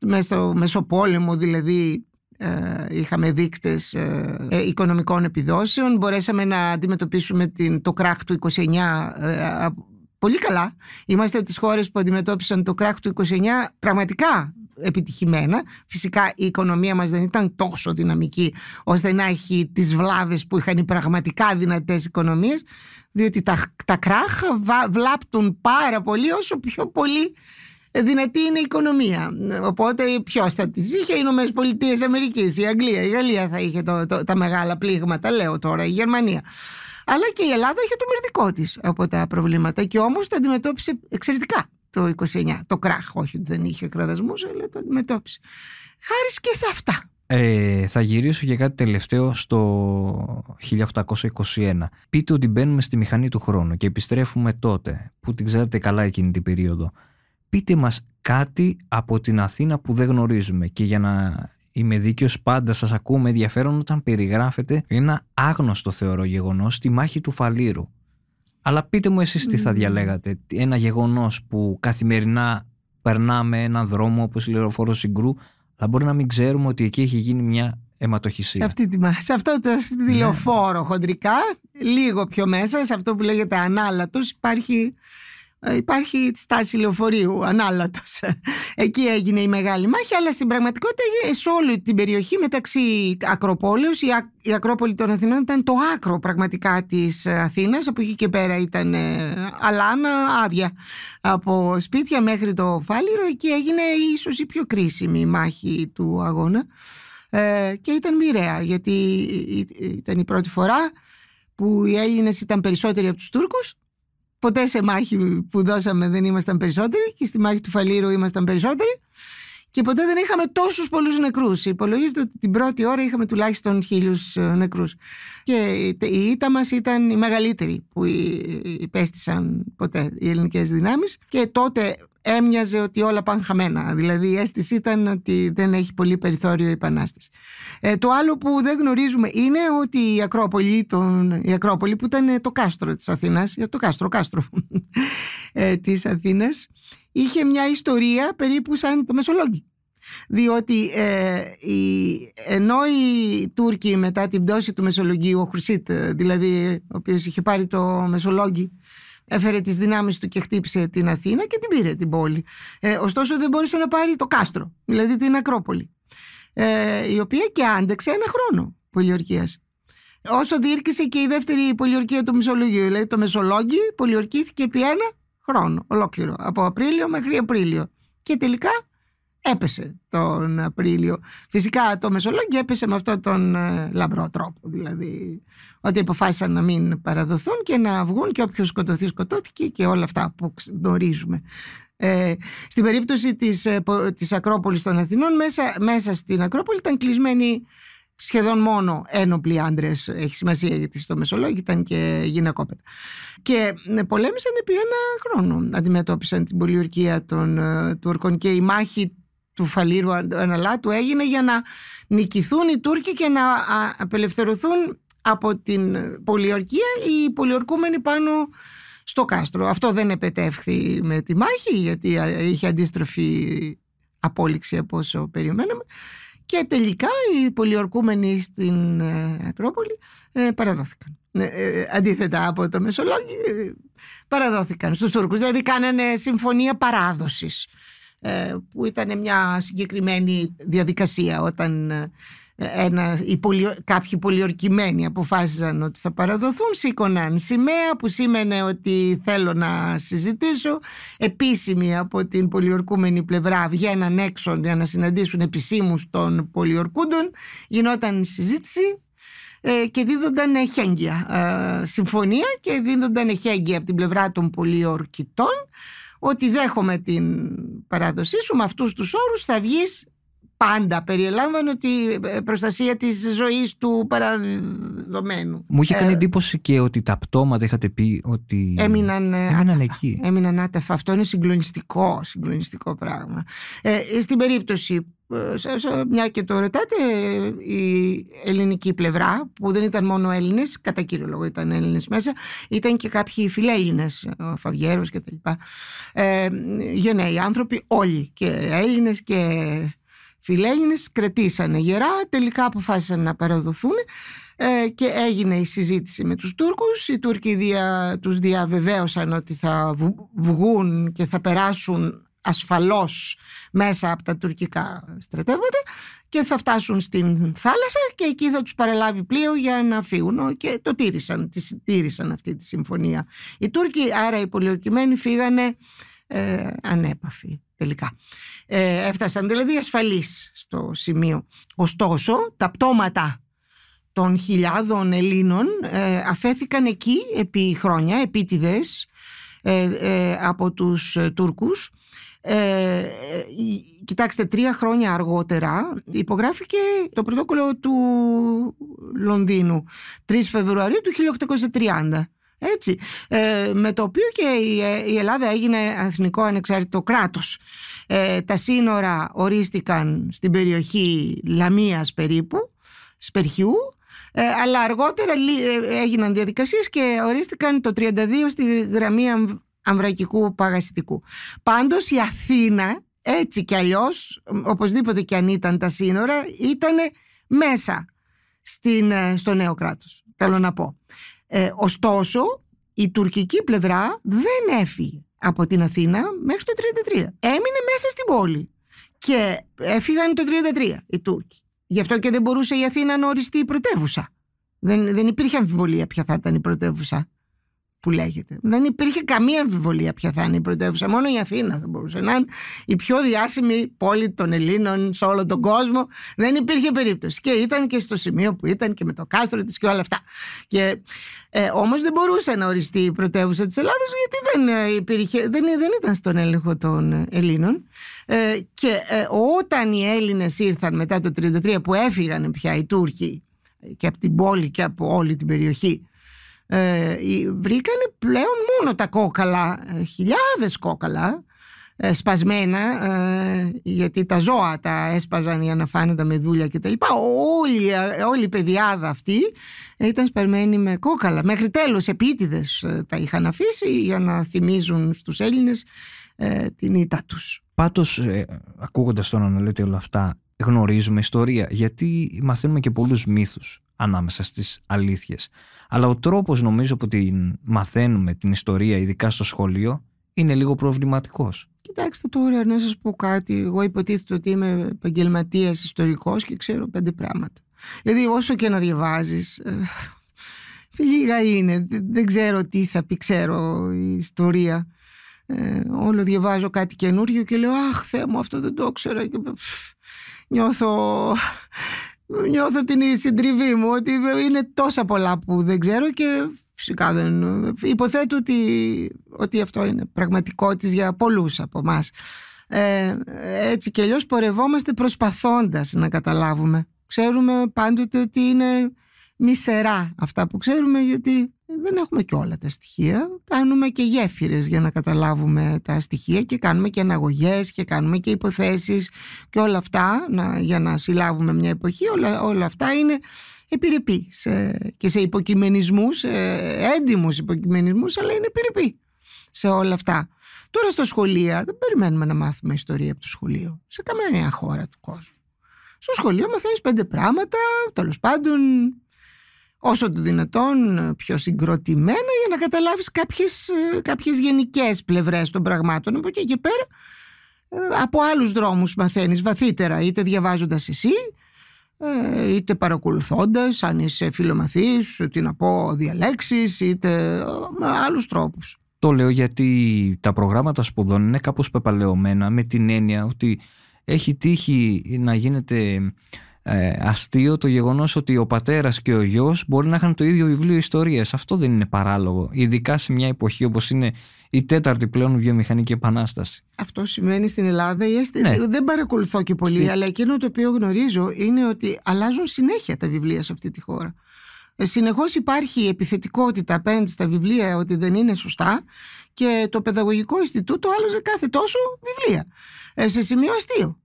S1: μέσα στο Μεσοπόλεμο δηλαδή ε, είχαμε δείκτες ε, ε, οικονομικών επιδόσεων. Μπορέσαμε να αντιμετωπίσουμε το κράχ του 29 πολύ καλά. Είμαστε από τις χώρες που αντιμετώπισαν το κράχ του 29 πραγματικά επιτυχημένα. Φυσικά η οικονομία μας δεν ήταν τόσο δυναμική ώστε να έχει τις βλάβες που είχαν οι πραγματικά δυνατές οικονομίες διότι τα, τα κράχ βλάπτουν πάρα πολύ όσο πιο πολύ ε, δυνατή είναι η οικονομία. Οπότε ποιος θα τις είχε, οι Ηνωμένες Πολιτείες Αμερικής, η Αγγλία, η Γαλλία θα είχε τα μεγάλα πλήγματα, λέω τώρα, η Γερμανία. Αλλά και η Ελλάδα είχε το μερδικό της από τα προβλήματα και όμως τα αντιμετώπισε εξαιρετικά το 29. Το κράχ, όχι, ότι δεν είχε κραδασμού, αλλά το αντιμετώπισε. Χάρη και σε αυτά.
S2: Ε, θα γυρίσω για κάτι τελευταίο στο 1821. Πείτε ότι μπαίνουμε στη μηχανή του χρόνου και επιστρέφουμε τότε, που την ξέρετε καλά εκείνη την περίοδο πείτε μας κάτι από την Αθήνα που δεν γνωρίζουμε και για να είμαι δίκαιος πάντα σας ακούμε με ενδιαφέρον όταν περιγράφετε ένα άγνωστο θεωρώ γεγονός τη μάχη του Φαλήρου αλλά πείτε μου εσείς τι θα διαλέγατε ένα γεγονός που καθημερινά περνάμε έναν δρόμο όπως η λεωφόρο συγκρού αλλά μπορεί να μην ξέρουμε ότι εκεί έχει γίνει μια αιματοχυσία. Σε,
S1: αυτή τη, σε αυτό το σε τη ναι. λεωφόρο χοντρικά, λίγο πιο μέσα, σε αυτό που λέγεται ανάλατος υπάρχει ε, υπάρχει στάση λεωφορείου, ανάλατος. Εκεί έγινε η μεγάλη μάχη, αλλά στην πραγματικότητα ε, σε όλη την περιοχή μεταξύ Ακροπόλεως, η, Ακρόπολη των Αθηνών ήταν το άκρο πραγματικά της Αθήνας, από εκεί και πέρα ήταν ε, αλάνα άδεια. Από σπίτια μέχρι το Φάλιρο εκεί έγινε ίσως η πιο κρίσιμη μάχη του αγώνα. και ήταν μοιραία, γιατί ήταν η πρώτη φορά που οι Έλληνες ήταν περισσότεροι από τους Τούρκους ποτέ σε μάχη που δώσαμε δεν ήμασταν περισσότεροι και στη μάχη του Φαλήρου ήμασταν περισσότεροι και ποτέ δεν είχαμε τόσους πολλούς νεκρούς. Υπολογίζεται ότι την πρώτη ώρα είχαμε τουλάχιστον χίλιους ε, νεκρούς. Και η ήττα μας ήταν η μεγαλύτερη που υπέστησαν ποτέ οι ελληνικές δυνάμεις και τότε έμοιαζε ότι όλα πάνε χαμένα. Δηλαδή η αίσθηση ήταν ότι δεν έχει πολύ περιθώριο η επανάσταση. Ε, το άλλο που δεν γνωρίζουμε είναι ότι η Ακρόπολη, τον, η Ακρόπολη που ήταν ε, το κάστρο της Αθήνας, ε, το κάστρο, κάστρο ε, της Αθήνας, είχε μια ιστορία περίπου σαν το Μεσολόγγι. Διότι ε, η, ενώ οι Τούρκοι μετά την πτώση του Μεσολογγίου, ο Χρυσίτ ε, δηλαδή, ο οποίος είχε πάρει το Μεσολόγγι, έφερε τις δυνάμεις του και χτύπησε την Αθήνα και την πήρε την πόλη. Ε, ωστόσο δεν μπόρεσε να πάρει το κάστρο, δηλαδή την Ακρόπολη, ε, η οποία και άντεξε ένα χρόνο πολιορκίας. Όσο διήρκησε και η δεύτερη πολιορκία του Μεσολογίου, δηλαδή το Μεσολόγγι πολιορκήθηκε επί ένα χρόνο ολόκληρο, από Απρίλιο μέχρι Απρίλιο. Και τελικά έπεσε τον Απρίλιο. Φυσικά το Μεσολόγγι έπεσε με αυτόν τον ε, λαμπρό τρόπο. Δηλαδή ότι αποφάσισαν να μην παραδοθούν και να βγουν και όποιος σκοτωθεί σκοτώθηκε και όλα αυτά που γνωρίζουμε. Ε, στην περίπτωση της, ε, της Ακρόπολης των Αθηνών μέσα, μέσα στην Ακρόπολη ήταν κλεισμένοι σχεδόν μόνο ένοπλοι άντρες. Έχει σημασία γιατί στο Μεσολόγιο ήταν και γυναικόπαιδα. Και ε, πολέμησαν επί ένα χρόνο. Αντιμετώπισαν την πολιορκία των Τούρκων και η μάχη του Φαλήρου Αναλάτου έγινε για να νικηθούν οι Τούρκοι και να απελευθερωθούν από την πολιορκία οι πολιορκούμενοι πάνω στο κάστρο. Αυτό δεν επετεύχθη με τη μάχη γιατί είχε αντίστροφη απόλυξη από όσο περιμέναμε και τελικά οι πολιορκούμενοι στην ε, Ακρόπολη ε, παραδόθηκαν. Ε, αντίθετα από το Μεσολόγιο παραδόθηκαν στους Τούρκους. Δηλαδή κάνανε συμφωνία παράδοσης που ήταν μια συγκεκριμένη διαδικασία όταν ε, ένα, κάποιοι πολιορκημένοι αποφάσιζαν ότι θα παραδοθούν, σήκωναν σημαία που σήμαινε ότι θέλω να συζητήσω. Επίσημοι από την πολιορκούμενη πλευρά βγαίναν έξω για να συναντήσουν επισήμους των πολιορκούντων. Γινόταν συζήτηση ε, και δίδονταν χέγγια ε, συμφωνία και δίδονταν χέγγια από την πλευρά των πολιορκητών ότι δέχομαι την παράδοσή σου, με αυτούς τους όρους θα βγεις πάντα. Περιελάμβανε τη ε, προστασία της ζωής του παραδομένου. Μου είχε ε, κάνει
S2: εντύπωση και ότι τα πτώματα είχατε πει ότι έμειναν, ε, έμειναν εκεί.
S1: Έμειναν άτεφα Αυτό είναι συγκλονιστικό, συγκλονιστικό πράγμα. Ε, στην περίπτωση μια και το ρωτάτε, η ελληνική πλευρά, που δεν ήταν μόνο Έλληνες, κατά κύριο λόγο ήταν Έλληνες μέσα, ήταν και κάποιοι φιλέλληνες, ο Φαβιέρος κτλ. Ε, γενναίοι άνθρωποι, όλοι και Έλληνες και φιλέλληνες, κρατήσανε γερά, τελικά αποφάσισαν να παραδοθούν ε, και έγινε η συζήτηση με τους Τούρκους. Οι Τούρκοι τους διαβεβαίωσαν ότι θα βγουν και θα περάσουν ασφαλώς μέσα από τα τουρκικά στρατεύματα και θα φτάσουν στην θάλασσα και εκεί θα τους παρελάβει πλοίο για να φύγουν και το τήρησαν, τήρησαν αυτή τη συμφωνία. Οι Τούρκοι άρα οι πολιορκημένοι φύγανε ε, ανέπαφοι τελικά. Ε, έφτασαν δηλαδή ασφαλείς στο σημείο. Ωστόσο τα πτώματα των χιλιάδων Ελλήνων ε, αφέθηκαν εκεί επί χρόνια, επίτηδες, ε, από τους Τούρκους ε, ε, κοιτάξτε, τρία χρόνια αργότερα υπογράφηκε το πρωτόκολλο του Λονδίνου 3 Φεβρουαρίου του 1830. Έτσι, ε, με το οποίο και η, Ελλάδα έγινε εθνικό ανεξάρτητο κράτος. τα σύνορα ορίστηκαν στην περιοχή Λαμίας περίπου, Σπερχιού, αλλά αργότερα έγιναν διαδικασίες και ορίστηκαν το 32 στη γραμμή αμβρακικού παγασιτικού. Πάντως η Αθήνα έτσι κι αλλιώς, οπωσδήποτε κι αν ήταν τα σύνορα, ήταν μέσα στην, ε, στο νέο κράτος, θέλω να πω. Ε, ωστόσο, η τουρκική πλευρά δεν έφυγε από την Αθήνα μέχρι το 1933. Έμεινε μέσα στην πόλη και έφυγαν το 1933 οι Τούρκοι. Γι' αυτό και δεν μπορούσε η Αθήνα να οριστεί η πρωτεύουσα. Δεν, δεν υπήρχε αμφιβολία ποια θα ήταν η πρωτεύουσα που λέγεται. Δεν υπήρχε καμία αμφιβολία ποια θα είναι η πρωτεύουσα. Μόνο η Αθήνα θα μπορούσε να είναι η πιο διάσημη πόλη των Ελλήνων σε όλο τον κόσμο. Δεν υπήρχε περίπτωση. Και ήταν και στο σημείο που ήταν και με το κάστρο της και όλα αυτά. Και ε, όμως δεν μπορούσε να οριστεί η πρωτεύουσα της Ελλάδα γιατί δεν, ε, υπήρχε, δεν, ε, δεν ήταν στον έλεγχο των ε, Ελλήνων. και ε, όταν οι Έλληνες ήρθαν μετά το 1933 που έφυγαν πια οι Τούρκοι και από την πόλη και από όλη την περιοχή ε, βρήκανε πλέον μόνο τα κόκαλα, ε, χιλιάδες κόκαλα ε, σπασμένα ε, γιατί τα ζώα τα έσπαζαν για να φάνε τα μεδούλια και τα λοιπά όλη, όλη η παιδιάδα αυτή ε, ήταν σπασμένη με κόκαλα μέχρι τέλος επίτηδες τα είχαν αφήσει για να θυμίζουν στους Έλληνες την ήττα
S2: τους Πάτως ακούγοντας τώρα να λέτε όλα αυτά γνωρίζουμε ιστορία γιατί μαθαίνουμε και πολλούς μύθους ανάμεσα στις αλήθειες. Αλλά ο τρόπος νομίζω που την μαθαίνουμε την ιστορία, ειδικά στο σχολείο, είναι λίγο προβληματικός.
S1: Κοιτάξτε τώρα να σας πω κάτι. Εγώ υποτίθεται ότι είμαι επαγγελματίας ιστορικός και ξέρω πέντε πράγματα. Δηλαδή όσο και να διαβάζεις, ε, λίγα είναι. Δεν ξέρω τι θα πει, ξέρω η ιστορία. Ε, όλο διαβάζω κάτι καινούριο και λέω «Αχ, Θεέ μου, αυτό δεν το ξέρω». Και, νιώθω νιώθω την συντριβή μου ότι είναι τόσα πολλά που δεν ξέρω και φυσικά δεν... Υποθέτω ότι, ότι αυτό είναι πραγματικό για πολλούς από εμάς. Ε, έτσι και αλλιώς πορευόμαστε προσπαθώντας να καταλάβουμε. Ξέρουμε πάντοτε ότι είναι μισερά αυτά που ξέρουμε γιατί δεν έχουμε και όλα τα στοιχεία. Κάνουμε και γέφυρες για να καταλάβουμε τα στοιχεία και κάνουμε και αναγωγές και κάνουμε και υποθέσεις και όλα αυτά να, για να συλλάβουμε μια εποχή. Όλα, όλα αυτά είναι επιρρεπή και σε υποκειμενισμούς, σε έντιμους υποκειμενισμούς, αλλά είναι επιρρεπή σε όλα αυτά. Τώρα στο σχολείο δεν περιμένουμε να μάθουμε ιστορία από το σχολείο, σε καμία χώρα του κόσμου. Στο σχολείο μαθαίνεις πέντε πράγματα, τέλος πάντων όσο το δυνατόν ε, πιο συγκροτημένα για να καταλάβεις κάποιες, ε, κάποιες γενικές πλευρές των πραγμάτων. Από εκεί και πέρα ε, από άλλους δρόμους μαθαίνεις βαθύτερα, είτε διαβάζοντας εσύ, είτε παρακολουθώντας, αν είσαι φιλομαθής, τι να πω, διαλέξεις, είτε με άλλους τρόπους.
S2: Το λέω γιατί τα προγράμματα σπουδών είναι κάπως πεπαλαιωμένα με την έννοια ότι έχει τύχει να γίνεται ε, αστείο το γεγονός ότι ο πατέρας και ο γιος μπορεί να είχαν το ίδιο βιβλίο ιστορίας. Αυτό δεν είναι παράλογο. Ειδικά σε μια εποχή όπως είναι η τέταρτη πλέον βιομηχανική επανάσταση.
S1: Αυτό σημαίνει στην Ελλάδα. Ναι. Δεν παρακολουθώ και πολύ, αλλά εκείνο το οποίο γνωρίζω είναι ότι αλλάζουν συνέχεια τα βιβλία σε αυτή τη χώρα. Ε, Συνεχώς υπάρχει επιθετικότητα απέναντι στα βιβλία ότι δεν είναι σωστά και το Παιδαγωγικό Ινστιτούτο άλλαζε κάθε τόσο βιβλία. Ε, σε σημείο αστείο.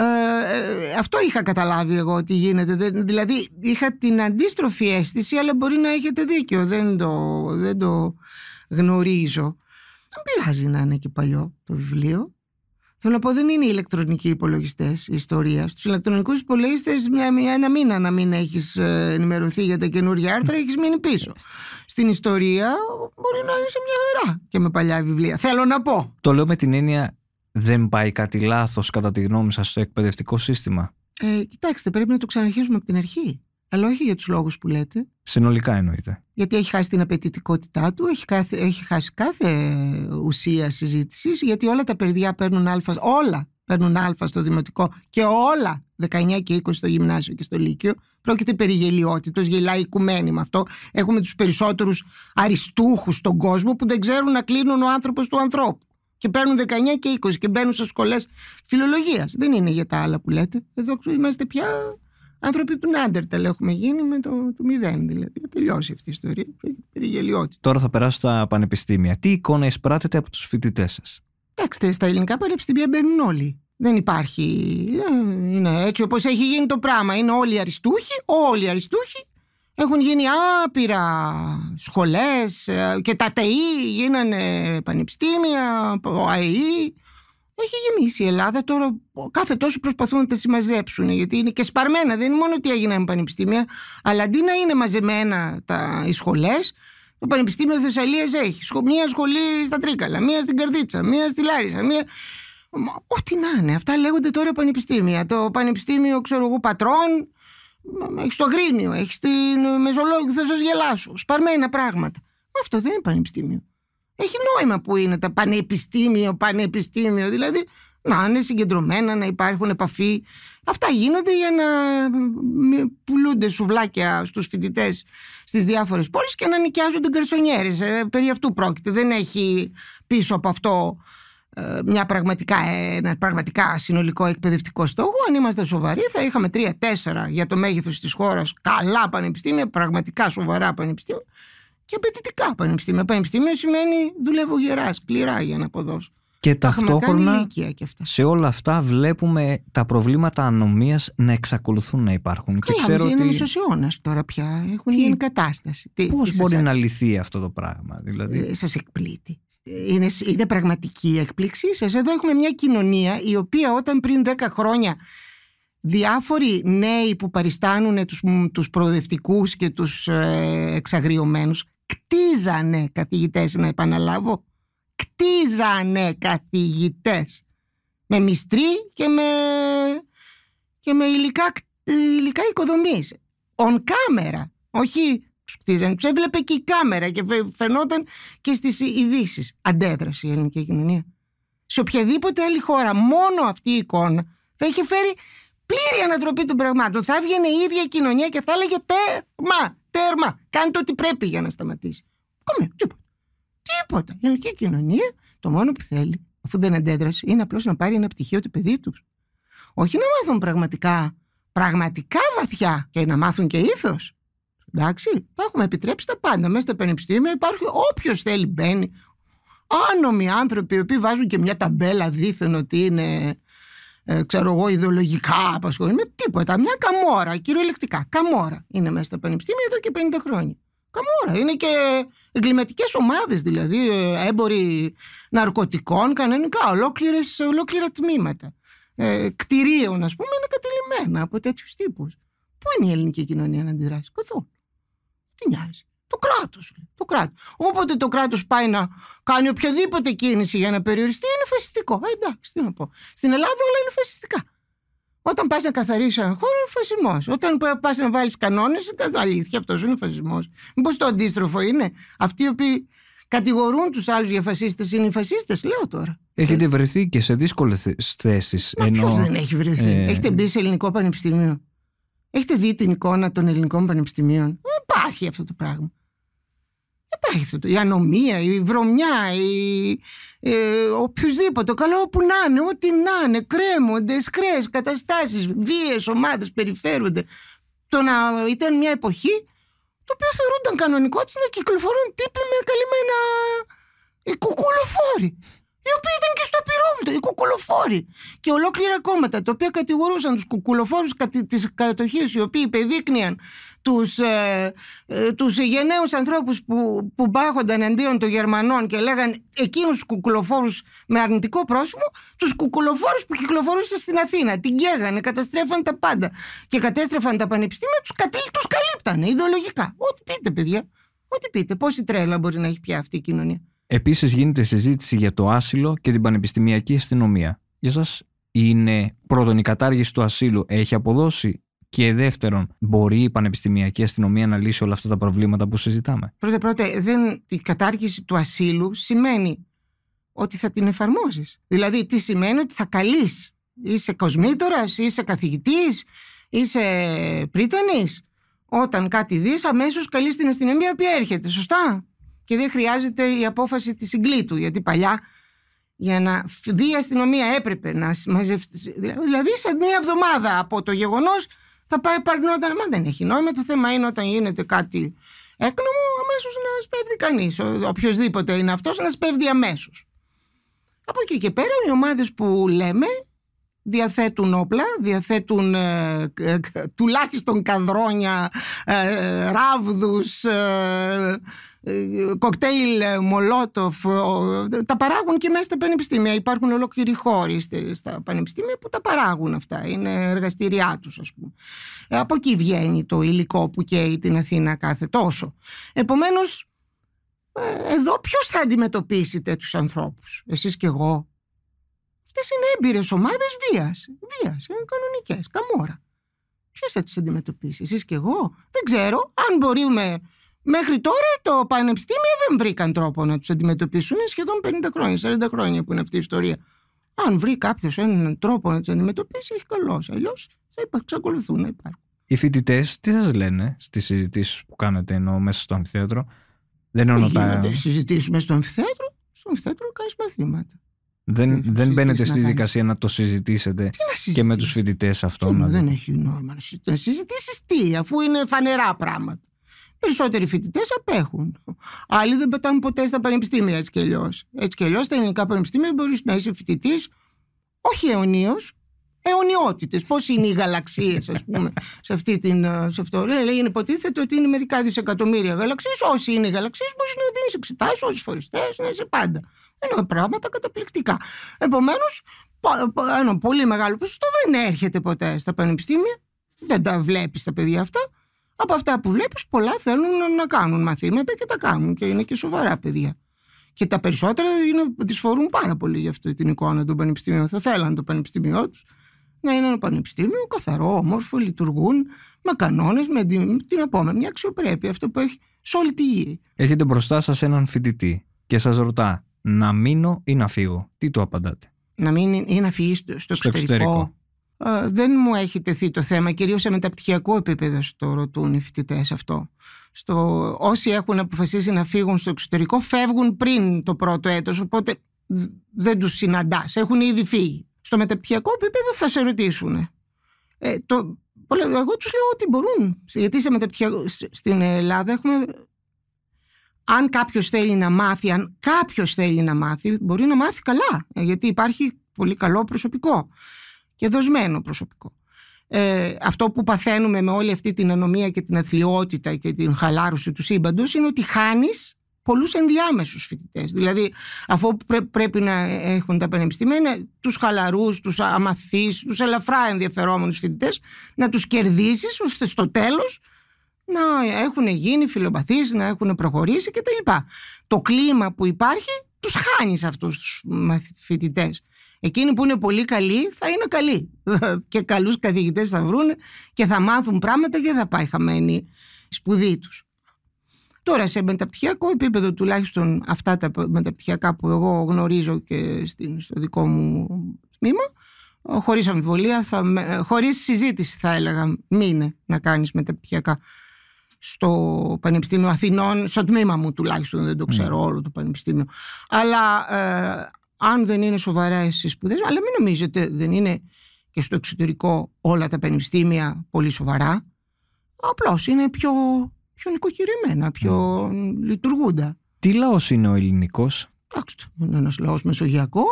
S1: Ε, ε, αυτό είχα καταλάβει εγώ ότι γίνεται. δηλαδή είχα την αντίστροφη αίσθηση, αλλά μπορεί να έχετε δίκιο. Δεν το, το γνωρίζω. Δεν πειράζει να είναι και παλιό το βιβλίο. Θέλω να πω, δεν είναι οι ηλεκτρονικοί υπολογιστές η ιστορία. Στους ηλεκτρονικούς υπολογιστές, μια, μια, ένα μήνα να μην έχεις ε, ενημερωθεί για τα καινούργια άρθρα, έχεις μείνει πίσω. Στην ιστορία μπορεί να είσαι μια χαρά και με παλιά βιβλία. Θέλω να πω.
S2: Το λέω με την έννοια δεν πάει κάτι λάθος κατά τη γνώμη σας στο εκπαιδευτικό σύστημα.
S1: Ε, κοιτάξτε, πρέπει να το ξαναρχίσουμε από την αρχή. Αλλά όχι για τους λόγους που λέτε.
S2: Συνολικά εννοείται.
S1: Γιατί έχει χάσει την απαιτητικότητά του, έχει, κάθε, έχει χάσει κάθε ουσία συζήτησης, γιατί όλα τα παιδιά παίρνουν α, όλα παίρνουν α στο δημοτικό και όλα 19 και 20 στο γυμνάσιο και στο λύκειο. Πρόκειται περί γελιότητα, γελάει οικουμένη με αυτό. Έχουμε τους περισσότερους αριστούχους στον κόσμο που δεν ξέρουν να κλείνουν ο άνθρωπος του ανθρώπου. Και παίρνουν 19 και 20 και μπαίνουν σε σχολές φιλολογίας. Δεν είναι για τα άλλα που λέτε. Εδώ είμαστε πια άνθρωποι του Νάντερτελ. Έχουμε γίνει με το, το μηδέν. Δηλαδή, θα τελειώσει αυτή η ιστορία.
S2: Περιγελιότητα. Τώρα θα περάσω στα πανεπιστήμια. Τι εικόνα εισπράτεται από τους φοιτητές σας.
S1: Κοιτάξτε, στα ελληνικά πανεπιστήμια μπαίνουν όλοι. Δεν υπάρχει. Ε, είναι έτσι όπως έχει γίνει το πράγμα. Είναι όλοι αριστούχοι, όλοι αριστούχοι, έχουν γίνει άπειρα σχολές ε, και τα ΤΕΗ γίνανε πανεπιστήμια, ο ΑΕΗ. Έχει γεμίσει η Ελλάδα τώρα, κάθε τόσο προσπαθούν να τα συμμαζέψουν γιατί είναι και σπαρμένα, δεν είναι μόνο ότι έγιναν πανεπιστήμια αλλά αντί να είναι μαζεμένα τα, οι σχολές, το Πανεπιστήμιο Θεσσαλίας έχει μία σχολή στα Τρίκαλα, μία στην Καρδίτσα, μία στη Λάρισα, μία... Ό,τι να είναι, αυτά λέγονται τώρα πανεπιστήμια. Το Πανεπιστήμιο, ξέρω Πατρών, έχεις το γρήμιο, έχεις την Μεζολόγιο, θα σας γελάσω. Σπαρμένα πράγματα. Αυτό δεν είναι πανεπιστήμιο. Έχει νόημα που είναι τα πανεπιστήμιο, πανεπιστήμιο. Δηλαδή να είναι συγκεντρωμένα, να υπάρχουν επαφή. Αυτά γίνονται για να πουλούνται σουβλάκια στους φοιτητές στις διάφορες πόλεις και να νοικιάζονται γκαρσονιέρες. Ε, περί αυτού πρόκειται. Δεν έχει πίσω από αυτό μια πραγματικά, ένα πραγματικά συνολικό εκπαιδευτικό στόχο. Αν είμαστε σοβαροί, θα είχαμε τρία-τέσσερα για το μέγεθος της χώρας καλά πανεπιστήμια, πραγματικά σοβαρά πανεπιστήμια και απαιτητικά πανεπιστήμια. Πανεπιστήμιο σημαίνει δουλεύω γερά, σκληρά για να αποδώσω.
S2: Και ταυτόχρονα σε όλα αυτά βλέπουμε τα προβλήματα ανομίας να εξακολουθούν να υπάρχουν. και ξέρω είναι ότι... μισός
S1: τώρα πια, έχουν Τι... γίνει κατάσταση.
S2: Πώς μπορεί να λυθεί αυτό το πράγμα. Δηλαδή... Ε, εκπλήττει
S1: είναι, είναι πραγματική η έκπληξή Εδώ έχουμε μια κοινωνία η οποία όταν πριν 10 χρόνια διάφοροι νέοι που παριστάνουν τους, τους προοδευτικούς και τους ε, εξαγριωμένους κτίζανε καθηγητές να επαναλάβω κτίζανε καθηγητές με μυστρή και με, και με υλικά, υλικά οικοδομής on camera όχι του κτίζαν. Τους έβλεπε και η κάμερα και φαινόταν και στις ειδήσεις. Αντέδρασε η ελληνική κοινωνία. Σε οποιαδήποτε άλλη χώρα μόνο αυτή η εικόνα θα είχε φέρει πλήρη ανατροπή των πραγμάτων. Θα έβγαινε η ίδια κοινωνία και θα έλεγε τέρμα, τέρμα, κάντε ό,τι πρέπει για να σταματήσει. Ακόμη, τίποτα. Τίποτα. Η ελληνική κοινωνία το μόνο που θέλει, αφού δεν αντέδρασε, είναι απλώς να πάρει ένα πτυχίο του παιδί τους. Όχι να μάθουν πραγματικά, πραγματικά βαθιά και να μάθουν και ήθος. Εντάξει, θα έχουμε επιτρέψει τα πάντα. Μέσα στα πανεπιστήμια υπάρχει όποιος θέλει μπαίνει. Άνομοι άνθρωποι οι οποίοι βάζουν και μια ταμπέλα δίθεν ότι είναι ε, ξέρω εγώ, ιδεολογικά απασχολημένοι. Τίποτα. Μια καμόρα, κυριολεκτικά. Καμόρα είναι μέσα στα πανεπιστήμια εδώ και 50 χρόνια. Καμόρα. Είναι και εγκληματικές ομάδες, δηλαδή ε, έμποροι ναρκωτικών, κανονικά, ολόκληρες, ολόκληρα τμήματα. Ε, κτηρίων, ας πούμε, είναι κατελημένα από τέτοιους τύπους. Πού είναι η ελληνική κοινωνία να αντιδράσει, καθόλου. Τι νοιάζει. Το κράτος. Το κράτος. Όποτε το κράτος πάει να κάνει οποιαδήποτε κίνηση για να περιοριστεί, είναι φασιστικό. Ε, τι να πω. Στην Ελλάδα όλα είναι φασιστικά. Όταν πας να καθαρίσει έναν χώρο, είναι φασισμός. Όταν πα να βάλεις κανόνες, αλήθεια, αυτός είναι φασισμός. Μήπως το αντίστροφο είναι. Αυτοί οι οποίοι κατηγορούν τους άλλους για φασίστες είναι οι φασίστες, λέω τώρα.
S2: Έχετε βρεθεί και σε δύσκολες θέσει. Ενώ... Ποιος δεν έχει βρεθεί. Ε. Έχετε μπει
S1: σε ελληνικό πανεπιστήμιο. Έχετε δει την εικόνα των ελληνικών πανεπιστημίων υπάρχει αυτό το πράγμα. Υπάρχει αυτό το, η ανομία, η βρωμιά, η, ε, οποιουσδήποτε, καλό που να είναι, ό,τι να είναι, κρέμονται, σκρέε, καταστάσεις, βίες ομάδες, περιφέρονται. Το να ήταν μια εποχή το οποίο θεωρούνταν κανονικό τη να κυκλοφορούν τύποι με καλυμμένα οι κουκουλοφόροι. Οι οποίοι ήταν και στο πυρόβλητο, οι κουκουλοφόροι. Και ολόκληρα κόμματα τα οποία κατηγορούσαν τους κουκουλοφόρους τη κατοχή, οι οποίοι υπεδείκνυαν τους, ε, ε, τους γενναίους ανθρώπους που, που μπάχονταν εναντίον των Γερμανών και λέγαν εκείνους κουκλοφόρους κουκουλοφόρους με αρνητικό πρόσωπο, τους κουκουλοφόρους που κυκλοφορούσαν στην Αθήνα. Την καίγανε, καταστρέφαν τα πάντα και κατέστρεφαν τα πανεπιστήμια, τους, τους καλύπτανε ιδεολογικά. Ό,τι πείτε παιδιά, ό,τι πείτε. Πόση τρέλα μπορεί να έχει πια αυτή η κοινωνία.
S2: Επίσης γίνεται συζήτηση για το άσυλο και την πανεπιστημιακή αστυνομία. Για σας είναι πρώτον η κατάργηση του ασύλου έχει αποδώσει και δεύτερον, μπορεί η πανεπιστημιακή αστυνομία να λύσει όλα αυτά τα προβλήματα που συζητάμε.
S1: Πρώτα πρώτα, δεν, η κατάργηση του ασύλου σημαίνει ότι θα την εφαρμόσει. Δηλαδή, τι σημαίνει ότι θα καλείς. Είσαι κοσμήτορα, είσαι καθηγητής, είσαι πρίτανης. Όταν κάτι δεις, αμέσως καλείς την αστυνομία που έρχεται. Σωστά. Και δεν χρειάζεται η απόφαση της συγκλήτου. Γιατί παλιά για να δει η αστυνομία έπρεπε να μαζευτείς. Δηλαδή, σε μία εβδομάδα από το γεγονός θα πάει παρνόταν. Μα δεν έχει νόημα. Το θέμα είναι όταν γίνεται κάτι έκνομο, αμέσως να σπέβδει κανείς. Οποιοδήποτε είναι αυτός, να σπέβδει αμέσως. Από εκεί και πέρα, οι ομάδες που λέμε διαθέτουν όπλα, διαθέτουν ε, τουλάχιστον κανδρόνια, ε, ράβδους, ε, κοκτέιλ ε, μολότοφ, ε, ε, τα παράγουν και μέσα στα πανεπιστήμια. Υπάρχουν ολόκληροι χώροι στα πανεπιστήμια που τα παράγουν αυτά. Είναι εργαστήριά τους ας πούμε. Από εκεί βγαίνει το υλικό που καίει την Αθήνα κάθε τόσο. Επομένως, εδώ ποιος θα αντιμετωπίσει τέτοιους ανθρώπους, εσείς και εγώ. Αυτές είναι έμπειρες ομάδες βίας, βίας, είναι κανονικές, καμόρα. Ποιος θα του αντιμετωπίσει, εσείς και εγώ. Δεν ξέρω, αν μπορούμε Μέχρι τώρα το πανεπιστήμιο δεν βρήκαν τρόπο να τους αντιμετωπίσουν. Είναι σχεδόν 50 χρόνια, 40 χρόνια που είναι αυτή η ιστορία. Αν βρει κάποιος έναν τρόπο να τους αντιμετωπίσει, έχει καλός. Αλλιώς θα εξακολουθούν να
S2: υπάρχουν. Οι φοιτητές τι σας λένε στις συζητήσεις που κάνετε ενώ μέσα στο αμφιθέατρο. Δεν εννοώ τα. Γίνονται
S1: συζητήσεις
S2: μέσα στο αμφιθέατρο.
S1: Στο αμφιθέατρο κάνεις μαθήματα.
S2: Δεν, δεν μπαίνετε στη δικασία να το συζητήσετε να και με τους φοιτητέ αυτό. να... Δεν
S1: έχει νόημα να συζητήσεις τι, αφού είναι φανερά πράγματα. Περισσότεροι φοιτητές απέχουν. Άλλοι δεν πετάνε ποτέ στα πανεπιστήμια έτσι κι αλλιώς. Έτσι κι αλλιώς στα ελληνικά πανεπιστήμια μπορείς να είσαι φοιτητής, όχι αιωνίως, αιωνιότητες. Πώς είναι οι γαλαξίες, ας πούμε, σε, αυτή την, ε, σε αυτό. Λέει, υποτίθεται ότι είναι μερικά δισεκατομμύρια γαλαξίες. Όσοι είναι γαλαξίες, μπορείς να δίνεις εξετάσεις, όσοι φοριστές, να είσαι πάντα. Είναι πράγματα καταπληκτικά. Επομένως, ένα πολύ μεγάλο ποσοστό δεν έρχεται ποτέ στα πανεπιστήμια. Δεν τα βλέπεις τα παιδιά αυτά από αυτά που βλέπεις πολλά θέλουν να κάνουν μαθήματα και τα κάνουν και είναι και σοβαρά παιδιά. Και τα περισσότερα είναι, δυσφορούν πάρα πολύ γι' αυτό την εικόνα του πανεπιστημίων. Θα θέλαν το πανεπιστήμιό τους να είναι ένα πανεπιστήμιο καθαρό, όμορφο, λειτουργούν με κανόνες, με την επόμενη αξιοπρέπεια, αυτό που έχει σε όλη τη γη.
S2: Έχετε μπροστά σας έναν φοιτητή και σας ρωτά να μείνω ή να φύγω. Τι του απαντάτε.
S1: Να μείνει ή να φύγει στο, στο, εξωτερικό. εξωτερικό. Ε, δεν μου έχει τεθεί το θέμα, κυρίως σε μεταπτυχιακό επίπεδο στο ρωτούν οι φοιτητές αυτό. Στο, όσοι έχουν αποφασίσει να φύγουν στο εξωτερικό φεύγουν πριν το πρώτο έτος, οπότε δεν τους συναντάς, έχουν ήδη φύγει. Στο μεταπτυχιακό επίπεδο θα σε ρωτήσουν. Ε, το, εγώ τους λέω ότι μπορούν, γιατί σε μεταπτυχιακό, στην Ελλάδα έχουμε... Αν κάποιος θέλει να μάθει, αν κάποιος θέλει να μάθει, μπορεί να μάθει καλά, ε, γιατί υπάρχει πολύ καλό προσωπικό και δοσμένο προσωπικό. Ε, αυτό που παθαίνουμε με όλη αυτή την ανομία και την αθλειότητα και την χαλάρωση του σύμπαντος είναι ότι χάνεις πολλούς ενδιάμεσους φοιτητές. Δηλαδή, αφού πρέ, πρέπει να έχουν τα πανεπιστήμια, τους χαλαρούς, τους αμαθείς, τους ελαφρά ενδιαφερόμενους φοιτητές, να τους κερδίσει ώστε στο τέλος να έχουν γίνει φιλοπαθείς, να έχουν προχωρήσει κτλ. Το κλίμα που υπάρχει τους χάνεις αυτούς τους φοιτητές. Εκείνοι που είναι πολύ καλοί θα είναι καλοί και καλούς καθηγητές θα βρουν και θα μάθουν πράγματα και θα πάει χαμένη η σπουδή τους. Τώρα σε μεταπτυχιακό επίπεδο τουλάχιστον αυτά τα μεταπτυχιακά που εγώ γνωρίζω και στο δικό μου τμήμα χωρίς αμφιβολία, θα, χωρίς συζήτηση θα έλεγα μήνε να κάνεις μεταπτυχιακά στο Πανεπιστήμιο Αθηνών, στο τμήμα μου τουλάχιστον δεν το ξέρω ναι. όλο το Πανεπιστήμιο αλλά ε, αν δεν είναι σοβαρά οι σπουδέ, αλλά μην νομίζετε, δεν είναι και στο εξωτερικό όλα τα πανεπιστήμια πολύ σοβαρά. Απλώς είναι πιο, πιο πιο mm. λειτουργούντα. Τι λαός είναι ο ελληνικός, Εντάξει, είναι ένας λαός μεσογειακός,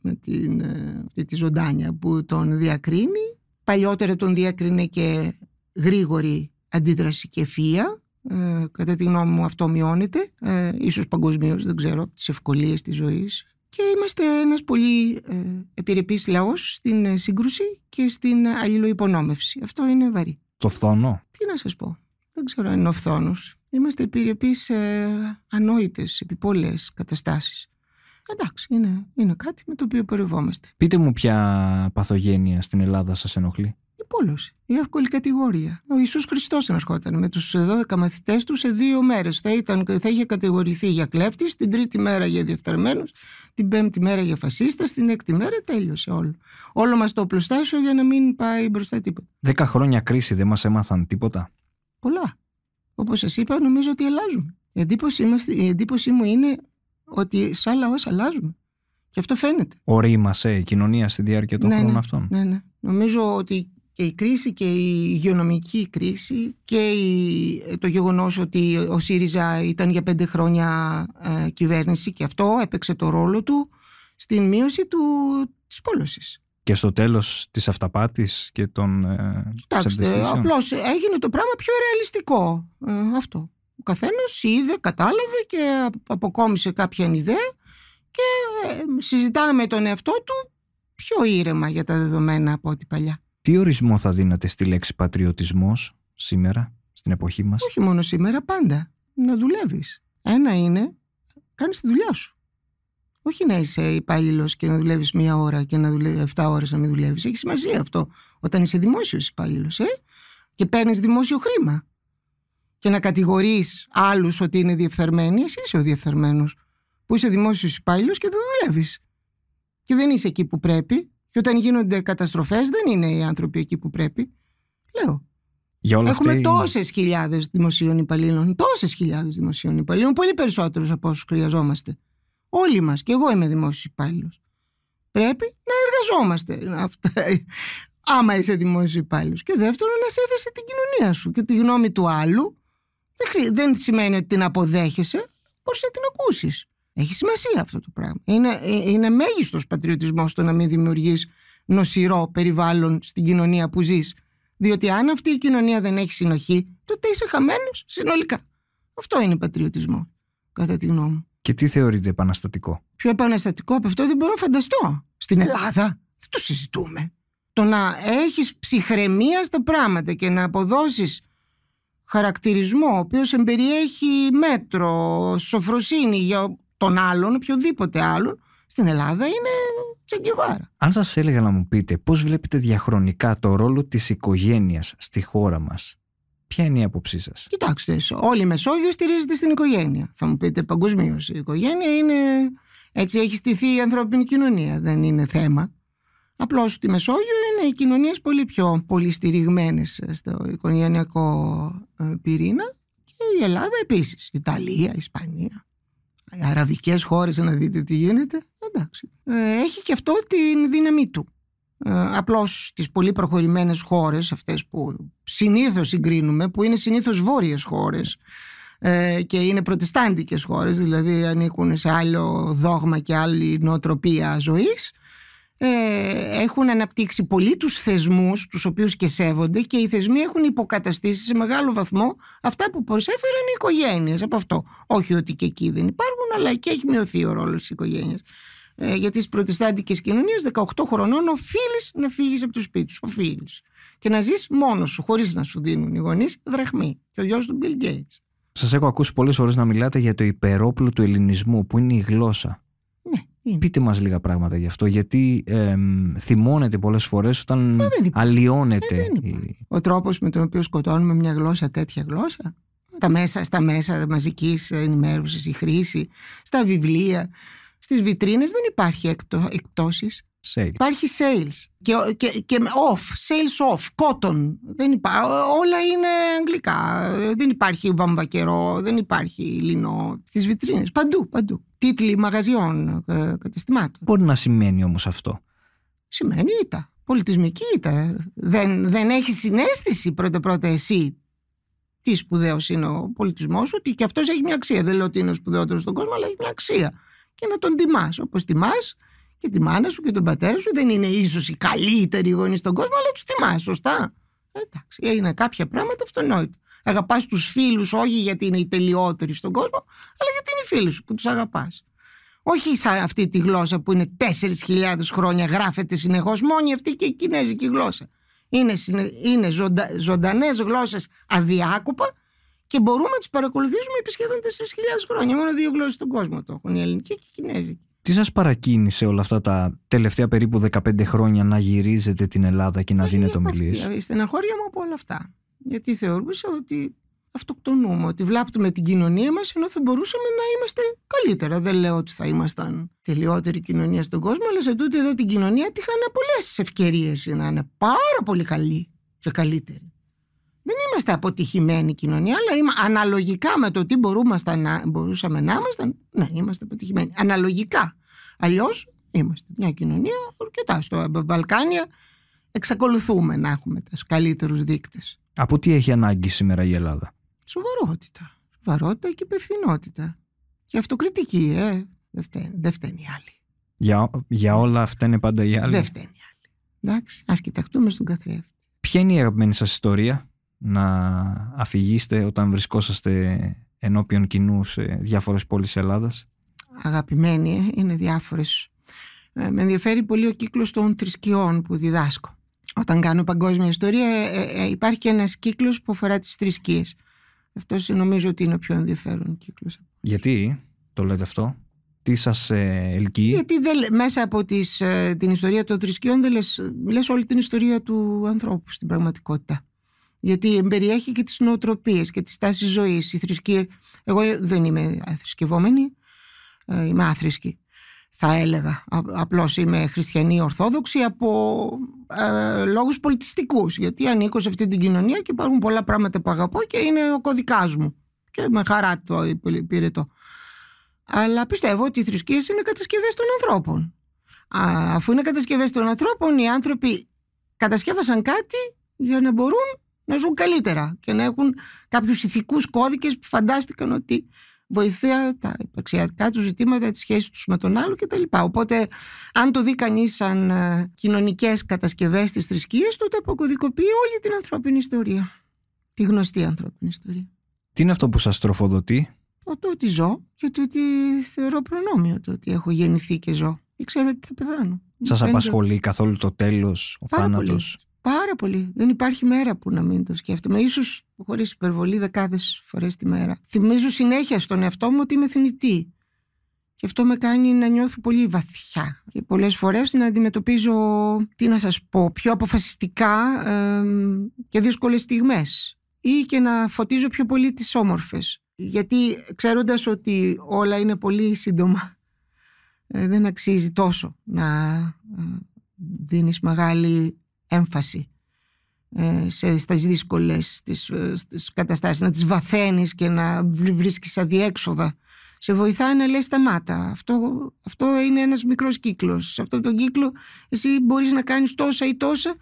S1: με την, ε, τη, τη ζωντάνια που τον διακρίνει. Παλιότερα τον διακρίνε και γρήγορη αντίδραση και φία. Ε, κατά τη γνώμη μου αυτό μειώνεται, ε, ίσως παγκοσμίως, δεν ξέρω, από τις ευκολίες της ζωής και είμαστε ένας πολύ ε, επιρρεπής λαός στην ε, σύγκρουση και στην αλληλοϊπονόμευση. Αυτό είναι βαρύ.
S2: Το φθόνο. Τι να σας πω.
S1: Δεν ξέρω αν είναι ο φθόνος. Είμαστε επιρρεπείς σε ανόητες, επιπόλαιες καταστάσεις. Εντάξει, είναι, είναι κάτι με το οποίο
S2: περιβόμαστε Πείτε μου ποια παθογένεια στην Ελλάδα σας ενοχλεί
S1: πόλωση. Η εύκολη κατηγορία. Ο Ιησούς Χριστός ερχόταν με τους 12 ε, μαθητές του σε δύο μέρες. Θα, ήταν, θα είχε κατηγορηθεί για κλέφτης, την τρίτη μέρα για διεφθαρμένος, την πέμπτη μέρα για φασίστας, την έκτη μέρα τέλειωσε όλο. Όλο μας το οπλοστάσιο για να μην πάει μπροστά τίποτα. Δέκα χρόνια κρίση
S2: δεν μας έμαθαν τίποτα.
S1: Πολλά. Όπως σας είπα νομίζω ότι αλλάζουμε. Η εντύπωση, η μου είναι ότι σαν λαό αλλάζουμε. Και αυτό φαίνεται.
S2: Ορίμασε η κοινωνία στη διάρκεια των ναι, χρόνων ναι. αυτών.
S1: Ναι, ναι. Νομίζω ότι και η κρίση και η υγειονομική κρίση και η, το γεγονός ότι ο ΣΥΡΙΖΑ ήταν για πέντε χρόνια ε, κυβέρνηση και αυτό έπαιξε το ρόλο του στην μείωση του,
S2: της πόλωσης. Και στο τέλος της αυταπάτης και των ε, Κοιτάξτε, απλώς
S1: έγινε το πράγμα πιο ρεαλιστικό ε, αυτό. Ο καθένας είδε, κατάλαβε και αποκόμισε κάποια ιδέα και ε, συζητάμε τον εαυτό του πιο ήρεμα για τα δεδομένα από ό,τι παλιά.
S2: Τι ορισμό θα δίνατε στη λέξη πατριωτισμός σήμερα, στην εποχή μας? Όχι
S1: μόνο σήμερα, πάντα. Να δουλεύεις. Ένα είναι, κάνεις τη δουλειά σου. Όχι να είσαι υπάλληλος και να δουλεύεις μία ώρα και να δουλεύει 7 ώρες να μην δουλεύεις. Έχει μαζί αυτό όταν είσαι δημόσιος υπάλληλος, ε? Και παίρνεις δημόσιο χρήμα. Και να κατηγορείς άλλους ότι είναι διεφθαρμένοι, εσύ είσαι ο διεφθαρμένος. Που είσαι δημόσιος υπάλληλος και δεν δουλεύεις. Και δεν είσαι εκεί που πρέπει. Και όταν γίνονται καταστροφές δεν είναι οι άνθρωποι εκεί που πρέπει. Λέω.
S2: Για Έχουμε αυτή... τόσες
S1: χιλιάδες δημοσίων υπαλλήλων. Τόσες χιλιάδες δημοσίων υπαλλήλων. Πολύ περισσότερους από όσους χρειαζόμαστε. Όλοι μας. Και εγώ είμαι δημόσιος υπάλληλος. Πρέπει να εργαζόμαστε. Αυτά. Άμα είσαι δημόσιος υπάλληλος. Και δεύτερον, να σέβεσαι την κοινωνία σου και τη γνώμη του άλλου. Δεν σημαίνει ότι την αποδέχεσαι, μπορείς να την ακούσεις. Έχει σημασία αυτό το πράγμα. Είναι, ε, είναι μέγιστος πατριωτισμός το να μην δημιουργείς νοσηρό περιβάλλον στην κοινωνία που ζεις. Διότι αν αυτή η κοινωνία δεν έχει συνοχή, τότε είσαι χαμένος συνολικά. Αυτό είναι πατριωτισμό,
S2: κατά τη γνώμη μου. Και τι θεωρείτε επαναστατικό.
S1: Πιο επαναστατικό από αυτό δεν μπορώ να φανταστώ. Στην Ελλάδα δεν το συζητούμε. Το να έχεις ψυχραιμία στα πράγματα και να αποδώσεις χαρακτηρισμό ο οποίος εμπεριέχει μέτρο, σοφροσύνη για τον άλλον, οποιοδήποτε άλλον, στην Ελλάδα είναι τσεγκιβάρα.
S2: Αν σας έλεγα να μου πείτε πώς βλέπετε διαχρονικά το ρόλο της οικογένειας στη χώρα μας, ποια είναι η άποψή σας. Κοιτάξτε,
S1: όλη η Μεσόγειο στηρίζεται στην οικογένεια. Θα μου πείτε παγκοσμίως. Η οικογένεια είναι... Έτσι έχει στηθεί η ανθρώπινη κοινωνία, δεν είναι θέμα. Απλώς στη Μεσόγειο είναι οι κοινωνίες πολύ πιο πολύ στηριγμένε στο οικογενειακό ε, πυρήνα και η Ελλάδα επίσης. Ιταλία, Ισπανία αραβικές χώρες να δείτε τι γίνεται, εντάξει. Ε, έχει και αυτό την δύναμή του. Ε, απλώς στι πολύ προχωρημένες χώρες, αυτές που συνήθως συγκρίνουμε, που είναι συνήθως βόρειες χώρες, ε, και είναι προτιστάντικες χώρες, δηλαδή ανήκουν σε άλλο δόγμα και άλλη νοοτροπία ζωής, ε, έχουν αναπτύξει πολύ τους θεσμούς τους οποίους και σέβονται και οι θεσμοί έχουν υποκαταστήσει σε μεγάλο βαθμό αυτά που προσέφεραν οι οικογένειες από αυτό. Όχι ότι και εκεί δεν υπάρχουν αλλά και έχει μειωθεί ο ρόλος της οικογένειας. Ε, γιατί στις προτιστάντικες κοινωνίες 18 χρονών οφείλεις να φύγεις από το σπίτι σου, οφείλεις. Και να ζεις μόνος σου χωρίς να σου δίνουν οι γονείς δραχμή και ο γιος του Bill Gates.
S2: Σας έχω ακούσει πολλές φορές να μιλάτε για το υπερόπλο του ελληνισμού που είναι η γλώσσα. Ε, πείτε μας λίγα πράγματα γι' αυτό, γιατί ε, θυμώνεται πολλές φορές όταν αλλοιώνεται. Ε, ο τρόπος
S1: με τον οποίο σκοτώνουμε μια γλώσσα, τέτοια γλώσσα, τα μέσα, στα μέσα μαζικής ενημέρωσης, η χρήση, στα βιβλία, στις βιτρίνες δεν υπάρχει εκτό, εκτόσεις. Υπάρχει sales και, και, off, sales off, cotton, υπά, όλα είναι αγγλικά, δεν υπάρχει βαμβακερό, δεν υπάρχει λινό στις βιτρίνες, παντού, παντού τίτλοι μαγαζιών ε, καταστημάτων. Μπορεί να σημαίνει όμως αυτό. Σημαίνει ήττα. Πολιτισμική ήττα. Δεν, δεν έχει συνέστηση πρώτα-πρώτα εσύ τι σπουδαίος είναι ο πολιτισμός, ότι και αυτός έχει μια αξία. Δεν λέω ότι είναι ο σπουδαιότερος στον κόσμο, αλλά έχει μια αξία. Και να τον τιμάς. Όπως τιμάς και τη μάνα σου και τον πατέρα σου, δεν είναι ίσως οι καλύτεροι γονείς στον κόσμο, αλλά τους τιμάς, σωστά. Εντάξει, είναι κάποια πράγματα αυτονόητα. Αγαπάς τους φίλους, όχι γιατί είναι οι τελειότεροι στον κόσμο, αλλά γιατί είναι οι φίλοι σου που τους αγαπάς. Όχι σαν αυτή τη γλώσσα που είναι 4.000 χρόνια γράφεται συνεχώς, μόνη αυτή και η κινέζικη γλώσσα. Είναι, είναι ζωντα, ζωντανές γλώσσες αδιάκοπα και μπορούμε να τις παρακολουθήσουμε επί σχεδόν 4.000 χρόνια. Μόνο δύο γλώσσες στον κόσμο το έχουν, η ελληνική και η κινέζικη.
S2: Τι σας παρακίνησε όλα αυτά τα τελευταία περίπου 15 χρόνια να γυρίζετε την Ελλάδα και να Έχει δίνετε ομιλίες. Η ε,
S1: στεναχώρια μου από όλα αυτά. Γιατί θεωρούσα ότι αυτοκτονούμε, ότι βλάπτουμε την κοινωνία μας ενώ θα μπορούσαμε να είμαστε καλύτερα. Δεν λέω ότι θα ήμασταν τελειότερη κοινωνία στον κόσμο, αλλά σε τούτη εδώ την κοινωνία είχαν πολλές ευκαιρίες να είναι πάρα πολύ καλή και καλύτερη. Δεν είμαστε αποτυχημένη κοινωνία, αλλά είμα, αναλογικά με το τι να, μπορούσαμε να είμαστε. ναι, είμαστε αποτυχημένοι. Αναλογικά. Αλλιώς είμαστε μια κοινωνία αρκετά στο Βαλκάνια εξακολουθούμε να έχουμε του καλύτερους δείκτες.
S2: Από τι έχει ανάγκη σήμερα η Ελλάδα?
S1: Σοβαρότητα. Σοβαρότητα και υπευθυνότητα. Και αυτοκριτική, ε. Δεν φταίνει, η άλλη.
S2: Για, για όλα αυτά είναι πάντα η άλλη. Δεν φταίνει η άλλη.
S1: Εντάξει, ας κοιταχτούμε στον καθρέφτη.
S2: Ποια είναι η αγαπημένη σας ιστορία να αφηγήσετε όταν βρισκόσαστε ενώπιον κοινού σε διάφορες πόλεις της
S1: αγαπημένη, ε, είναι διάφορες. Ε, με ενδιαφέρει πολύ ο κύκλος των θρησκειών που διδάσκω. Όταν κάνω παγκόσμια ιστορία ε, υπάρχει και ένας κύκλος που αφορά τις θρησκείες. Αυτός νομίζω ότι είναι ο πιο ενδιαφέρον κύκλος.
S2: Γιατί το λέτε αυτό, τι σας ελκύει. Γιατί
S1: μέσα από τις, την ιστορία των θρησκείων δεν λες, όλη την ιστορία του ανθρώπου στην πραγματικότητα. Γιατί περιέχει και τις νοοτροπίες και τις τάσεις ζωής. Η θρησκεία... Εγώ δεν είμαι θρησκευόμενη. Ε, είμαι άθρησκη θα έλεγα. Απλώς είμαι χριστιανή ορθόδοξη από ε, λόγους πολιτιστικούς, γιατί ανήκω σε αυτή την κοινωνία και υπάρχουν πολλά πράγματα που αγαπώ και είναι ο κωδικάς μου. Και με χαρά το πήρε το. Αλλά πιστεύω ότι οι θρησκείες είναι κατασκευές των ανθρώπων. Α, αφού είναι κατασκευές των ανθρώπων, οι άνθρωποι κατασκεύασαν κάτι για να μπορούν να ζουν καλύτερα και να έχουν κάποιους ηθικούς κώδικες που φαντάστηκαν ότι βοηθεία, τα υπαρξιακά του ζητήματα, τη σχέση τους με τον άλλο κτλ. Οπότε, αν το δει κανείς σαν ε, κοινωνικές κατασκευές της θρησκείας, τότε αποκωδικοποιεί όλη την ανθρώπινη ιστορία. Τη γνωστή ανθρώπινη ιστορία.
S2: Τι είναι αυτό που σας τροφοδοτεί,
S1: Το ότι ζω και το ότι θεωρώ προνόμιο το ότι έχω γεννηθεί και ζω. Ή ξέρω ότι θα πεθάνω. Σας απασχολεί
S2: καθόλου το τέλος, ο θάνατος.
S1: Πάρα πολύ. Δεν υπάρχει μέρα που να μην το σκέφτομαι. Ίσως χωρίς υπερβολή δεκάδες φορές τη μέρα. Θυμίζω συνέχεια στον εαυτό μου ότι είμαι θνητή. Και αυτό με κάνει να νιώθω πολύ βαθιά. Και πολλές φορές να αντιμετωπίζω, τι να σας πω, πιο αποφασιστικά ε, και δύσκολες στιγμές. Ή και να φωτίζω πιο πολύ τις όμορφες. Γιατί ξέροντας ότι όλα είναι πολύ σύντομα, ε, δεν αξίζει τόσο να ε, δίνεις μεγάλη έμφαση ε, σε, στις δύσκολες στις, ε, στις καταστάσεις να τις βαθαίνεις και να βρίσκεις αδιέξοδα σε βοηθάει να λες σταμάτα αυτό, αυτό είναι ένας μικρός κύκλος σε αυτόν τον κύκλο εσύ μπορείς να κάνεις τόσα ή τόσα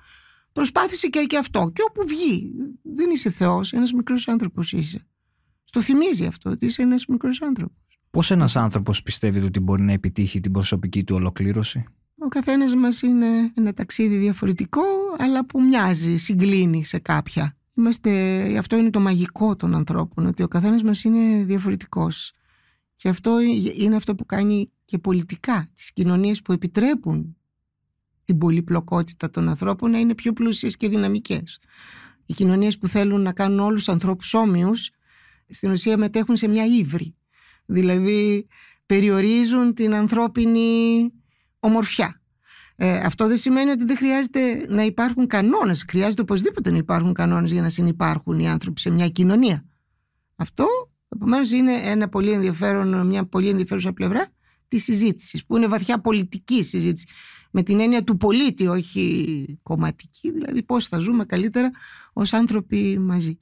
S1: προσπάθησε και, και αυτό και όπου βγει
S2: δεν είσαι θεός ένας μικρός άνθρωπος
S1: είσαι στο θυμίζει αυτό ότι είσαι ένας μικρός άνθρωπος
S2: Πώς ένας άνθρωπος πιστεύει ότι μπορεί να επιτύχει την προσωπική του ολοκλήρωση
S1: ο καθένας μας είναι ένα ταξίδι διαφορετικό, αλλά που μοιάζει, συγκλίνει σε κάποια. Είμαστε, αυτό είναι το μαγικό των ανθρώπων, ότι ο καθένας μας είναι διαφορετικός. Και αυτό είναι αυτό που κάνει και πολιτικά τις κοινωνίες που επιτρέπουν την πολυπλοκότητα των ανθρώπων να είναι πιο πλούσιες και δυναμικές. Οι κοινωνίες που θέλουν να κάνουν όλους τους ανθρώπους όμοιους στην ουσία μετέχουν σε μια ύβρη. Δηλαδή περιορίζουν την ανθρώπινη ομορφιά. Ε, αυτό δεν σημαίνει ότι δεν χρειάζεται να υπάρχουν κανόνες. Χρειάζεται οπωσδήποτε να υπάρχουν κανόνες για να συνεπάρχουν οι άνθρωποι σε μια κοινωνία. Αυτό, επομένως είναι ένα πολύ ενδιαφέρον, μια πολύ ενδιαφέρουσα πλευρά της συζήτησης, που είναι βαθιά πολιτική συζήτηση. Με την έννοια του πολίτη, όχι κομματική, δηλαδή πώς θα ζούμε καλύτερα ως άνθρωποι μαζί.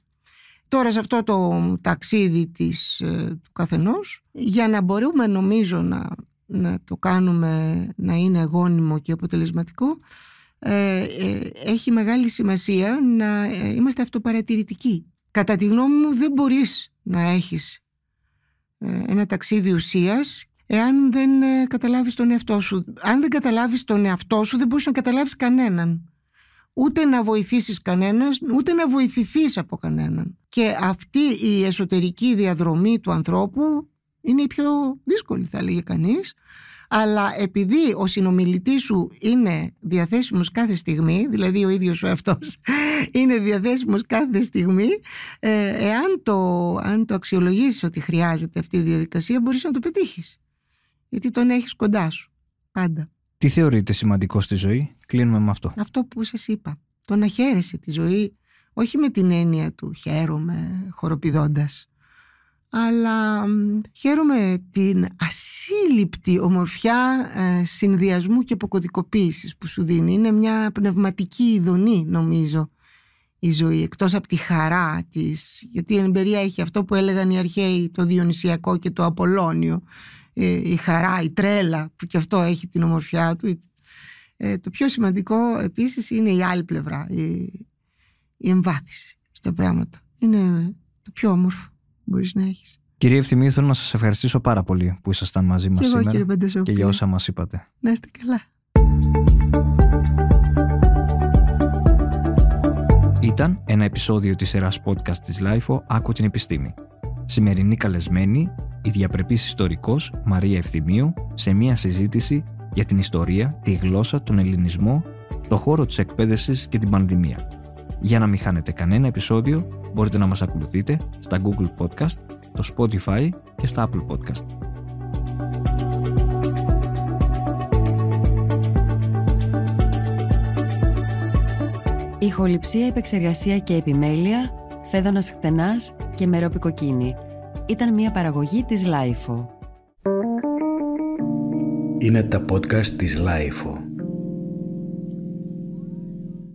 S1: Τώρα σε αυτό το ταξίδι της, ε, του καθενός, για να μπορούμε νομίζω να να το κάνουμε να είναι γόνιμο και αποτελεσματικό ε, ε, έχει μεγάλη σημασία να ε, είμαστε αυτοπαρατηρητικοί. Κατά τη γνώμη μου δεν μπορείς να έχεις ένα ταξίδι ουσίας εάν δεν καταλάβεις τον εαυτό σου. Αν δεν καταλάβεις τον εαυτό σου δεν μπορείς να καταλάβεις κανέναν. Ούτε να βοηθήσεις κανέναν, ούτε να βοηθηθείς από κανέναν. Και αυτή η εσωτερική διαδρομή του ανθρώπου είναι η πιο δύσκολη θα λέγει κανείς. Αλλά επειδή ο συνομιλητής σου είναι διαθέσιμος κάθε στιγμή, δηλαδή ο ίδιος ο αυτός είναι διαθέσιμος κάθε στιγμή, ε, εάν το, αν το αξιολογήσεις ότι χρειάζεται αυτή η διαδικασία μπορείς να το πετύχεις. Γιατί τον έχεις κοντά σου πάντα.
S2: Τι θεωρείτε σημαντικό στη ζωή, κλείνουμε με αυτό.
S1: Αυτό που σας είπα, το να χαίρεσαι τη ζωή, όχι με την έννοια του χαίρομαι χοροπηδώντας αλλά χαίρομαι την ασύλληπτη ομορφιά ε, συνδυασμού και αποκωδικοποίησης που σου δίνει. Είναι μια πνευματική ειδονή νομίζω η ζωή, εκτός από τη χαρά της, γιατί η εμπειρία έχει αυτό που έλεγαν οι αρχαίοι, το Διονυσιακό και το Απολώνιο, ε, η χαρά, η τρέλα που και αυτό έχει την ομορφιά του. Ε, το πιο σημαντικό επίσης είναι η άλλη πλευρά, η εμβάθυση στα πράγματα. Είναι το πιο όμορφο μπορείς να έχεις.
S2: Κύριε Ευθυμίου, θέλω να σας ευχαριστήσω πάρα πολύ που ήσασταν μαζί μας σήμερα και για όσα μας είπατε.
S1: Να είστε καλά.
S2: Ήταν ένα επεισόδιο της σειράς podcast της LIFO «Άκου την επιστήμη». Σημερινή καλεσμένη, η διαπρεπής ιστορικός Μαρία Ευθυμίου σε μια συζήτηση για την ιστορία, τη γλώσσα, τον ελληνισμό, το χώρο της εκπαίδευσης και την πανδημία. Για να μην χάνετε κανένα επεισόδιο, Μπορείτε να μας ακολουθείτε στα Google Podcast, το Spotify και στα Apple Podcast. Ηχοληψία, επεξεργασία και επιμέλεια, φέδωνας χτενάς και μερόπικοκίνη. Ήταν μια παραγωγή της Λάιφο. Είναι τα podcast της Lifeo.